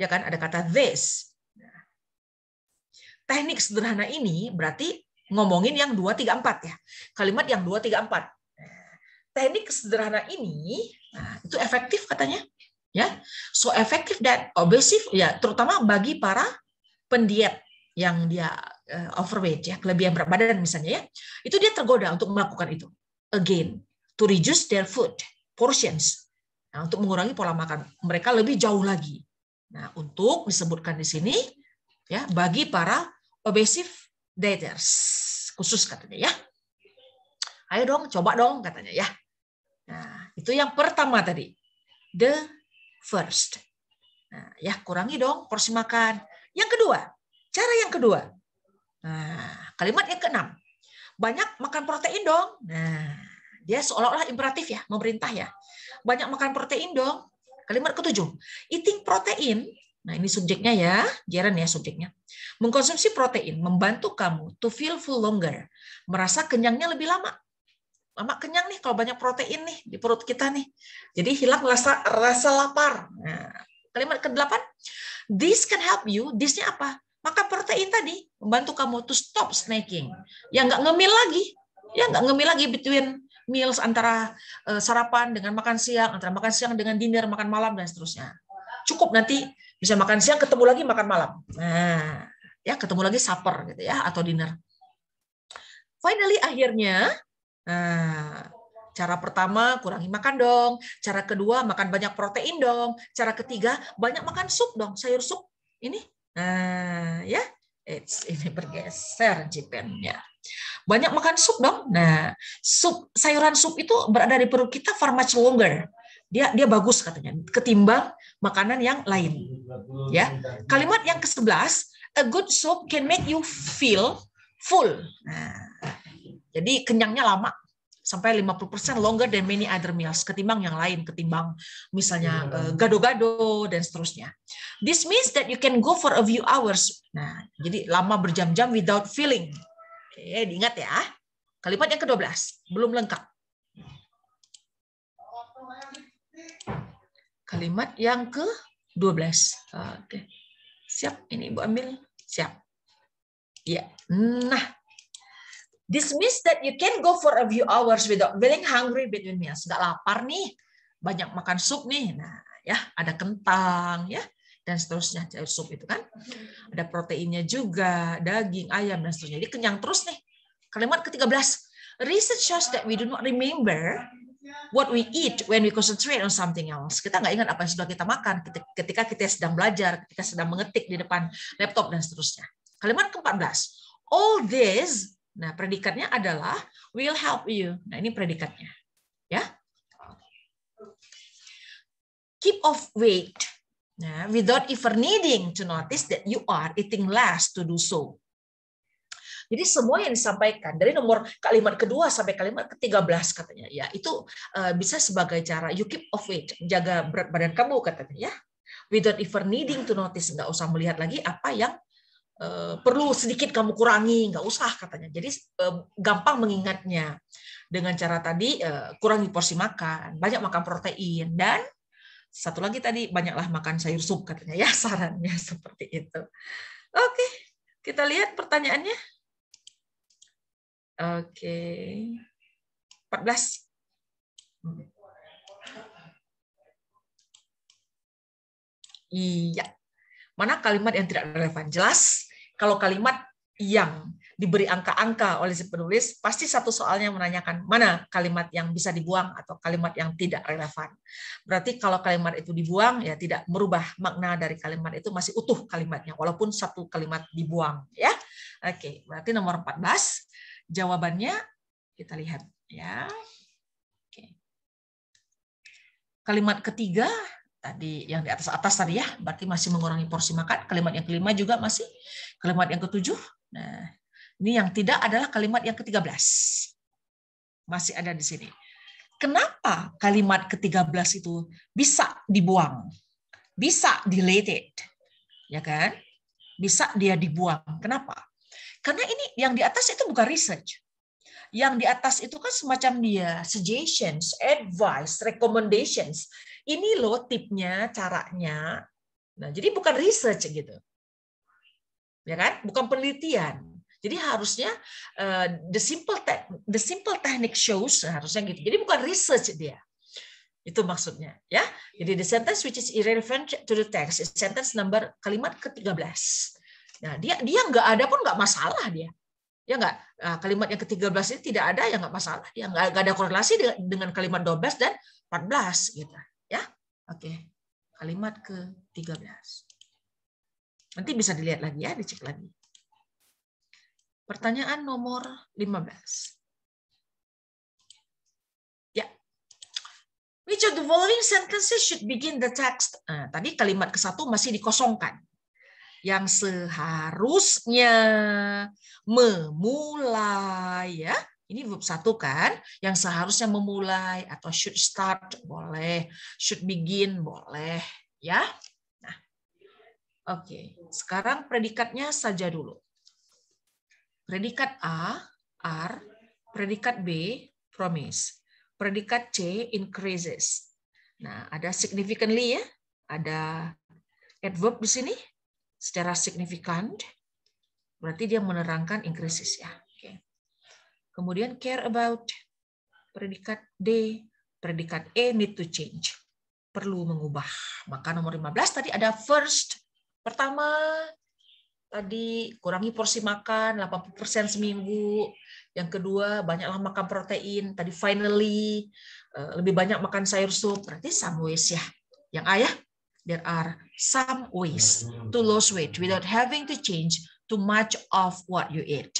ya kan ada kata this. teknik sederhana ini berarti ngomongin yang 2 3 4 ya. Kalimat yang 2 3 4. Teknik sederhana ini nah, itu efektif katanya, ya. So efektif dan obesif ya terutama bagi para pendiet yang dia uh, overweight ya, kelebihan berat badan misalnya ya. Itu dia tergoda untuk melakukan itu. Again, to reduce their food portions. Nah, untuk mengurangi pola makan mereka lebih jauh lagi. Nah, untuk disebutkan di sini ya bagi para obesif dieters khusus katanya ya. Ayo dong, coba dong katanya ya. Nah, itu yang pertama tadi. The first. Nah, ya kurangi dong porsi makan. Yang kedua, cara yang kedua. Nah, kalimat yang keenam. Banyak makan protein dong. Nah, dia seolah-olah imperatif ya, memerintah ya. Banyak makan protein dong. Kalimat ketujuh, eating protein. Nah, ini subjeknya ya, Jaren ya subjeknya. Mengkonsumsi protein membantu kamu to feel full longer, merasa kenyangnya lebih lama. Lama kenyang nih kalau banyak protein nih di perut kita nih. Jadi hilang rasa rasa lapar. Nah, kalimat ke-8, this can help you. this apa? Maka protein tadi membantu kamu to stop snacking. Ya nggak ngemil lagi. Ya nggak ngemil lagi between meals antara eh, sarapan dengan makan siang, antara makan siang dengan dinner, makan malam dan seterusnya. Cukup nanti bisa makan siang ketemu lagi makan malam. Nah, ya ketemu lagi supper gitu ya atau dinner. Finally akhirnya nah, cara pertama kurangi makan dong, cara kedua makan banyak protein dong, cara ketiga banyak makan sup dong, sayur sup ini. Nah, ya. It's ini bergeser jipennya banyak makan sup dong. Nah, sup sayuran sup itu berada di perut kita far much longer. Dia dia bagus katanya ketimbang makanan yang lain. Ya. Kalimat yang ke-11, a good soup can make you feel full. Nah, jadi kenyangnya lama sampai 50% longer than many other meals ketimbang yang lain ketimbang misalnya iya. eh, gado-gado uh, dan seterusnya. This means that you can go for a few hours. Nah, jadi lama berjam-jam without feeling Oke, diingat ya. Kalimat yang ke-12, belum lengkap. Kalimat yang ke-12. Oke. Siap, ini Ibu ambil. Siap. Ya. Nah, This means that you can go for a few hours without feeling hungry between meals. Enggak lapar nih, banyak makan sup nih. Nah, ya ada kentang, ya dan seterusnya sup itu kan ada proteinnya juga daging ayam dan seterusnya jadi kenyang terus nih kalimat ke-13 research shows that we do not remember what we eat when we concentrate on something else kita nggak ingat apa yang sudah kita makan ketika kita sedang belajar kita sedang mengetik di depan laptop dan seterusnya kalimat ke-14 all this nah predikatnya adalah will help you nah ini predikatnya ya keep off weight yeah, without even needing to notice that you are eating less to do so. Jadi semua yang disampaikan dari nomor kalimat kedua sampai kalimat ke-13 katanya ya itu uh, bisa sebagai cara you keep of weight, jaga berat badan kamu katanya ya. Without even needing to notice, nggak usah melihat lagi apa yang uh, perlu sedikit kamu kurangi, nggak usah katanya. Jadi uh, gampang mengingatnya dengan cara tadi uh, kurangi porsi makan, banyak makan protein dan satu lagi tadi banyaklah makan sayur sup katanya ya sarannya seperti itu. Oke, kita lihat pertanyaannya. Oke. 14. Iya. Mana kalimat yang tidak relevan? Jelas kalau kalimat yang diberi angka-angka oleh si penulis, pasti satu soalnya menanyakan mana kalimat yang bisa dibuang atau kalimat yang tidak relevan. Berarti kalau kalimat itu dibuang, ya tidak merubah makna dari kalimat itu masih utuh kalimatnya, walaupun satu kalimat dibuang. ya. Oke, berarti nomor 14, jawabannya kita lihat. ya. Oke. Kalimat ketiga, tadi yang di atas atas tadi ya, berarti masih mengurangi porsi makan. Kalimat yang kelima juga masih, kalimat yang ketujuh. Nah, ini yang tidak adalah kalimat yang ke-13. Masih ada di sini. Kenapa kalimat ke-13 itu bisa dibuang? Bisa deleted. Ya kan? Bisa dia dibuang. Kenapa? Karena ini yang di atas itu bukan research. Yang di atas itu kan semacam dia suggestions, advice, recommendations. Ini loh tipnya, caranya. Nah, jadi bukan research gitu. Ya kan? Bukan penelitian. Jadi harusnya eh, the simple the simple technique shows harusnya gitu. Jadi bukan research dia. Itu maksudnya ya. Jadi the sentence which is irrelevant to the text is sentence number kalimat ke-13. Nah, dia dia nggak ada pun nggak masalah dia. Ya nggak nah, kalimat yang ke-13 ini tidak ada ya nggak masalah. Dia enggak, enggak ada korelasi dengan, dengan kalimat 12 dan 14 gitu ya. Oke. Kalimat ke-13. Nanti bisa dilihat lagi ya, dicek lagi. Pertanyaan nomor 15. Ya. Which of the following sentences should begin the text? Nah, tadi kalimat ke satu masih dikosongkan. Yang seharusnya memulai ya. Ini verb satu kan, yang seharusnya memulai atau should start boleh, should begin boleh, ya. Nah, oke. Okay. Sekarang predikatnya saja dulu. Predikat A, are. Predikat B, promise. Predikat C, increases. Nah, ada significantly ya. Ada adverb di sini secara significant, Berarti dia menerangkan increases ya. Oke. Kemudian care about. Predikat D, predikat E need to change. Perlu mengubah. Maka nomor 15 tadi ada first. Pertama, tadi kurangi porsi makan 80% seminggu. Yang kedua, banyaklah makan protein. Tadi finally eh, lebih banyak makan sayur sup. Berarti some ways ya. Yang A ya, there are some ways to lose weight without having to change too much of what you eat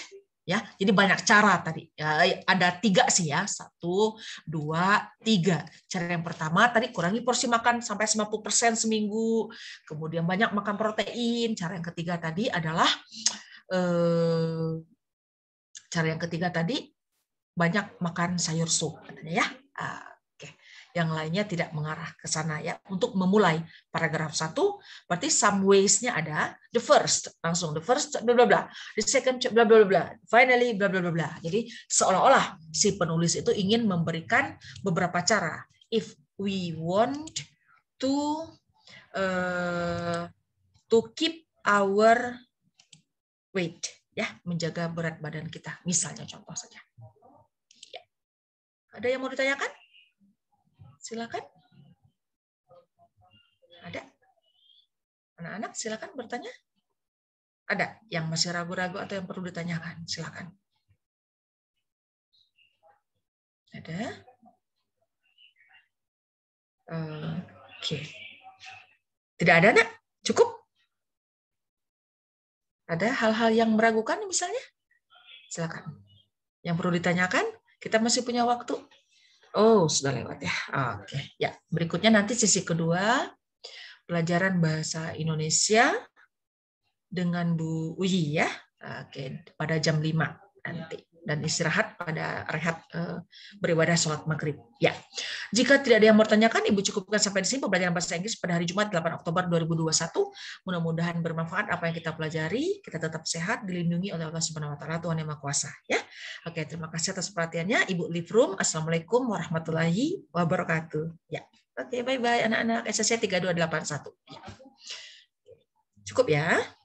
ya jadi banyak cara tadi ya, ada tiga sih ya satu dua tiga cara yang pertama tadi kurangi porsi makan sampai persen seminggu kemudian banyak makan protein cara yang ketiga tadi adalah eh, cara yang ketiga tadi banyak makan sayur sup katanya ya ah, yang lainnya tidak mengarah ke sana ya. Untuk memulai paragraf satu, berarti some ways-nya ada the first langsung the first bla bla bla, the second bla bla bla, finally bla bla bla bla. Jadi seolah-olah si penulis itu ingin memberikan beberapa cara if we want to uh, to keep our weight ya, menjaga berat badan kita. Misalnya contoh saja. Ya. Ada yang mau ditanyakan? Silakan. Ada? Anak-anak silakan bertanya. Ada yang masih ragu-ragu atau yang perlu ditanyakan? Silakan. Ada? Oke. Tidak ada, Nak? Cukup? Ada hal-hal yang meragukan misalnya? Silakan. Yang perlu ditanyakan, kita masih punya waktu Oh, sudah lewat ya. Oke, okay. ya. Berikutnya nanti sisi kedua pelajaran bahasa Indonesia dengan Bu Uyi ya. Oke, pada jam 5 nanti dan istirahat pada rehat eh, beribadah sholat maghrib. Ya, jika tidak ada yang bertanyakan, Ibu cukupkan sampai di sini pembelajaran bahasa Inggris pada hari Jumat 8 Oktober 2021. Mudah-mudahan bermanfaat apa yang kita pelajari. Kita tetap sehat, dilindungi oleh Allah Subhanahu Wa Taala Tuhan yang Maha Kuasa. Ya, oke terima kasih atas perhatiannya, Ibu Live Room. Assalamualaikum warahmatullahi wabarakatuh. Ya, oke bye bye anak-anak SSC 3281. satu. Ya. Cukup ya.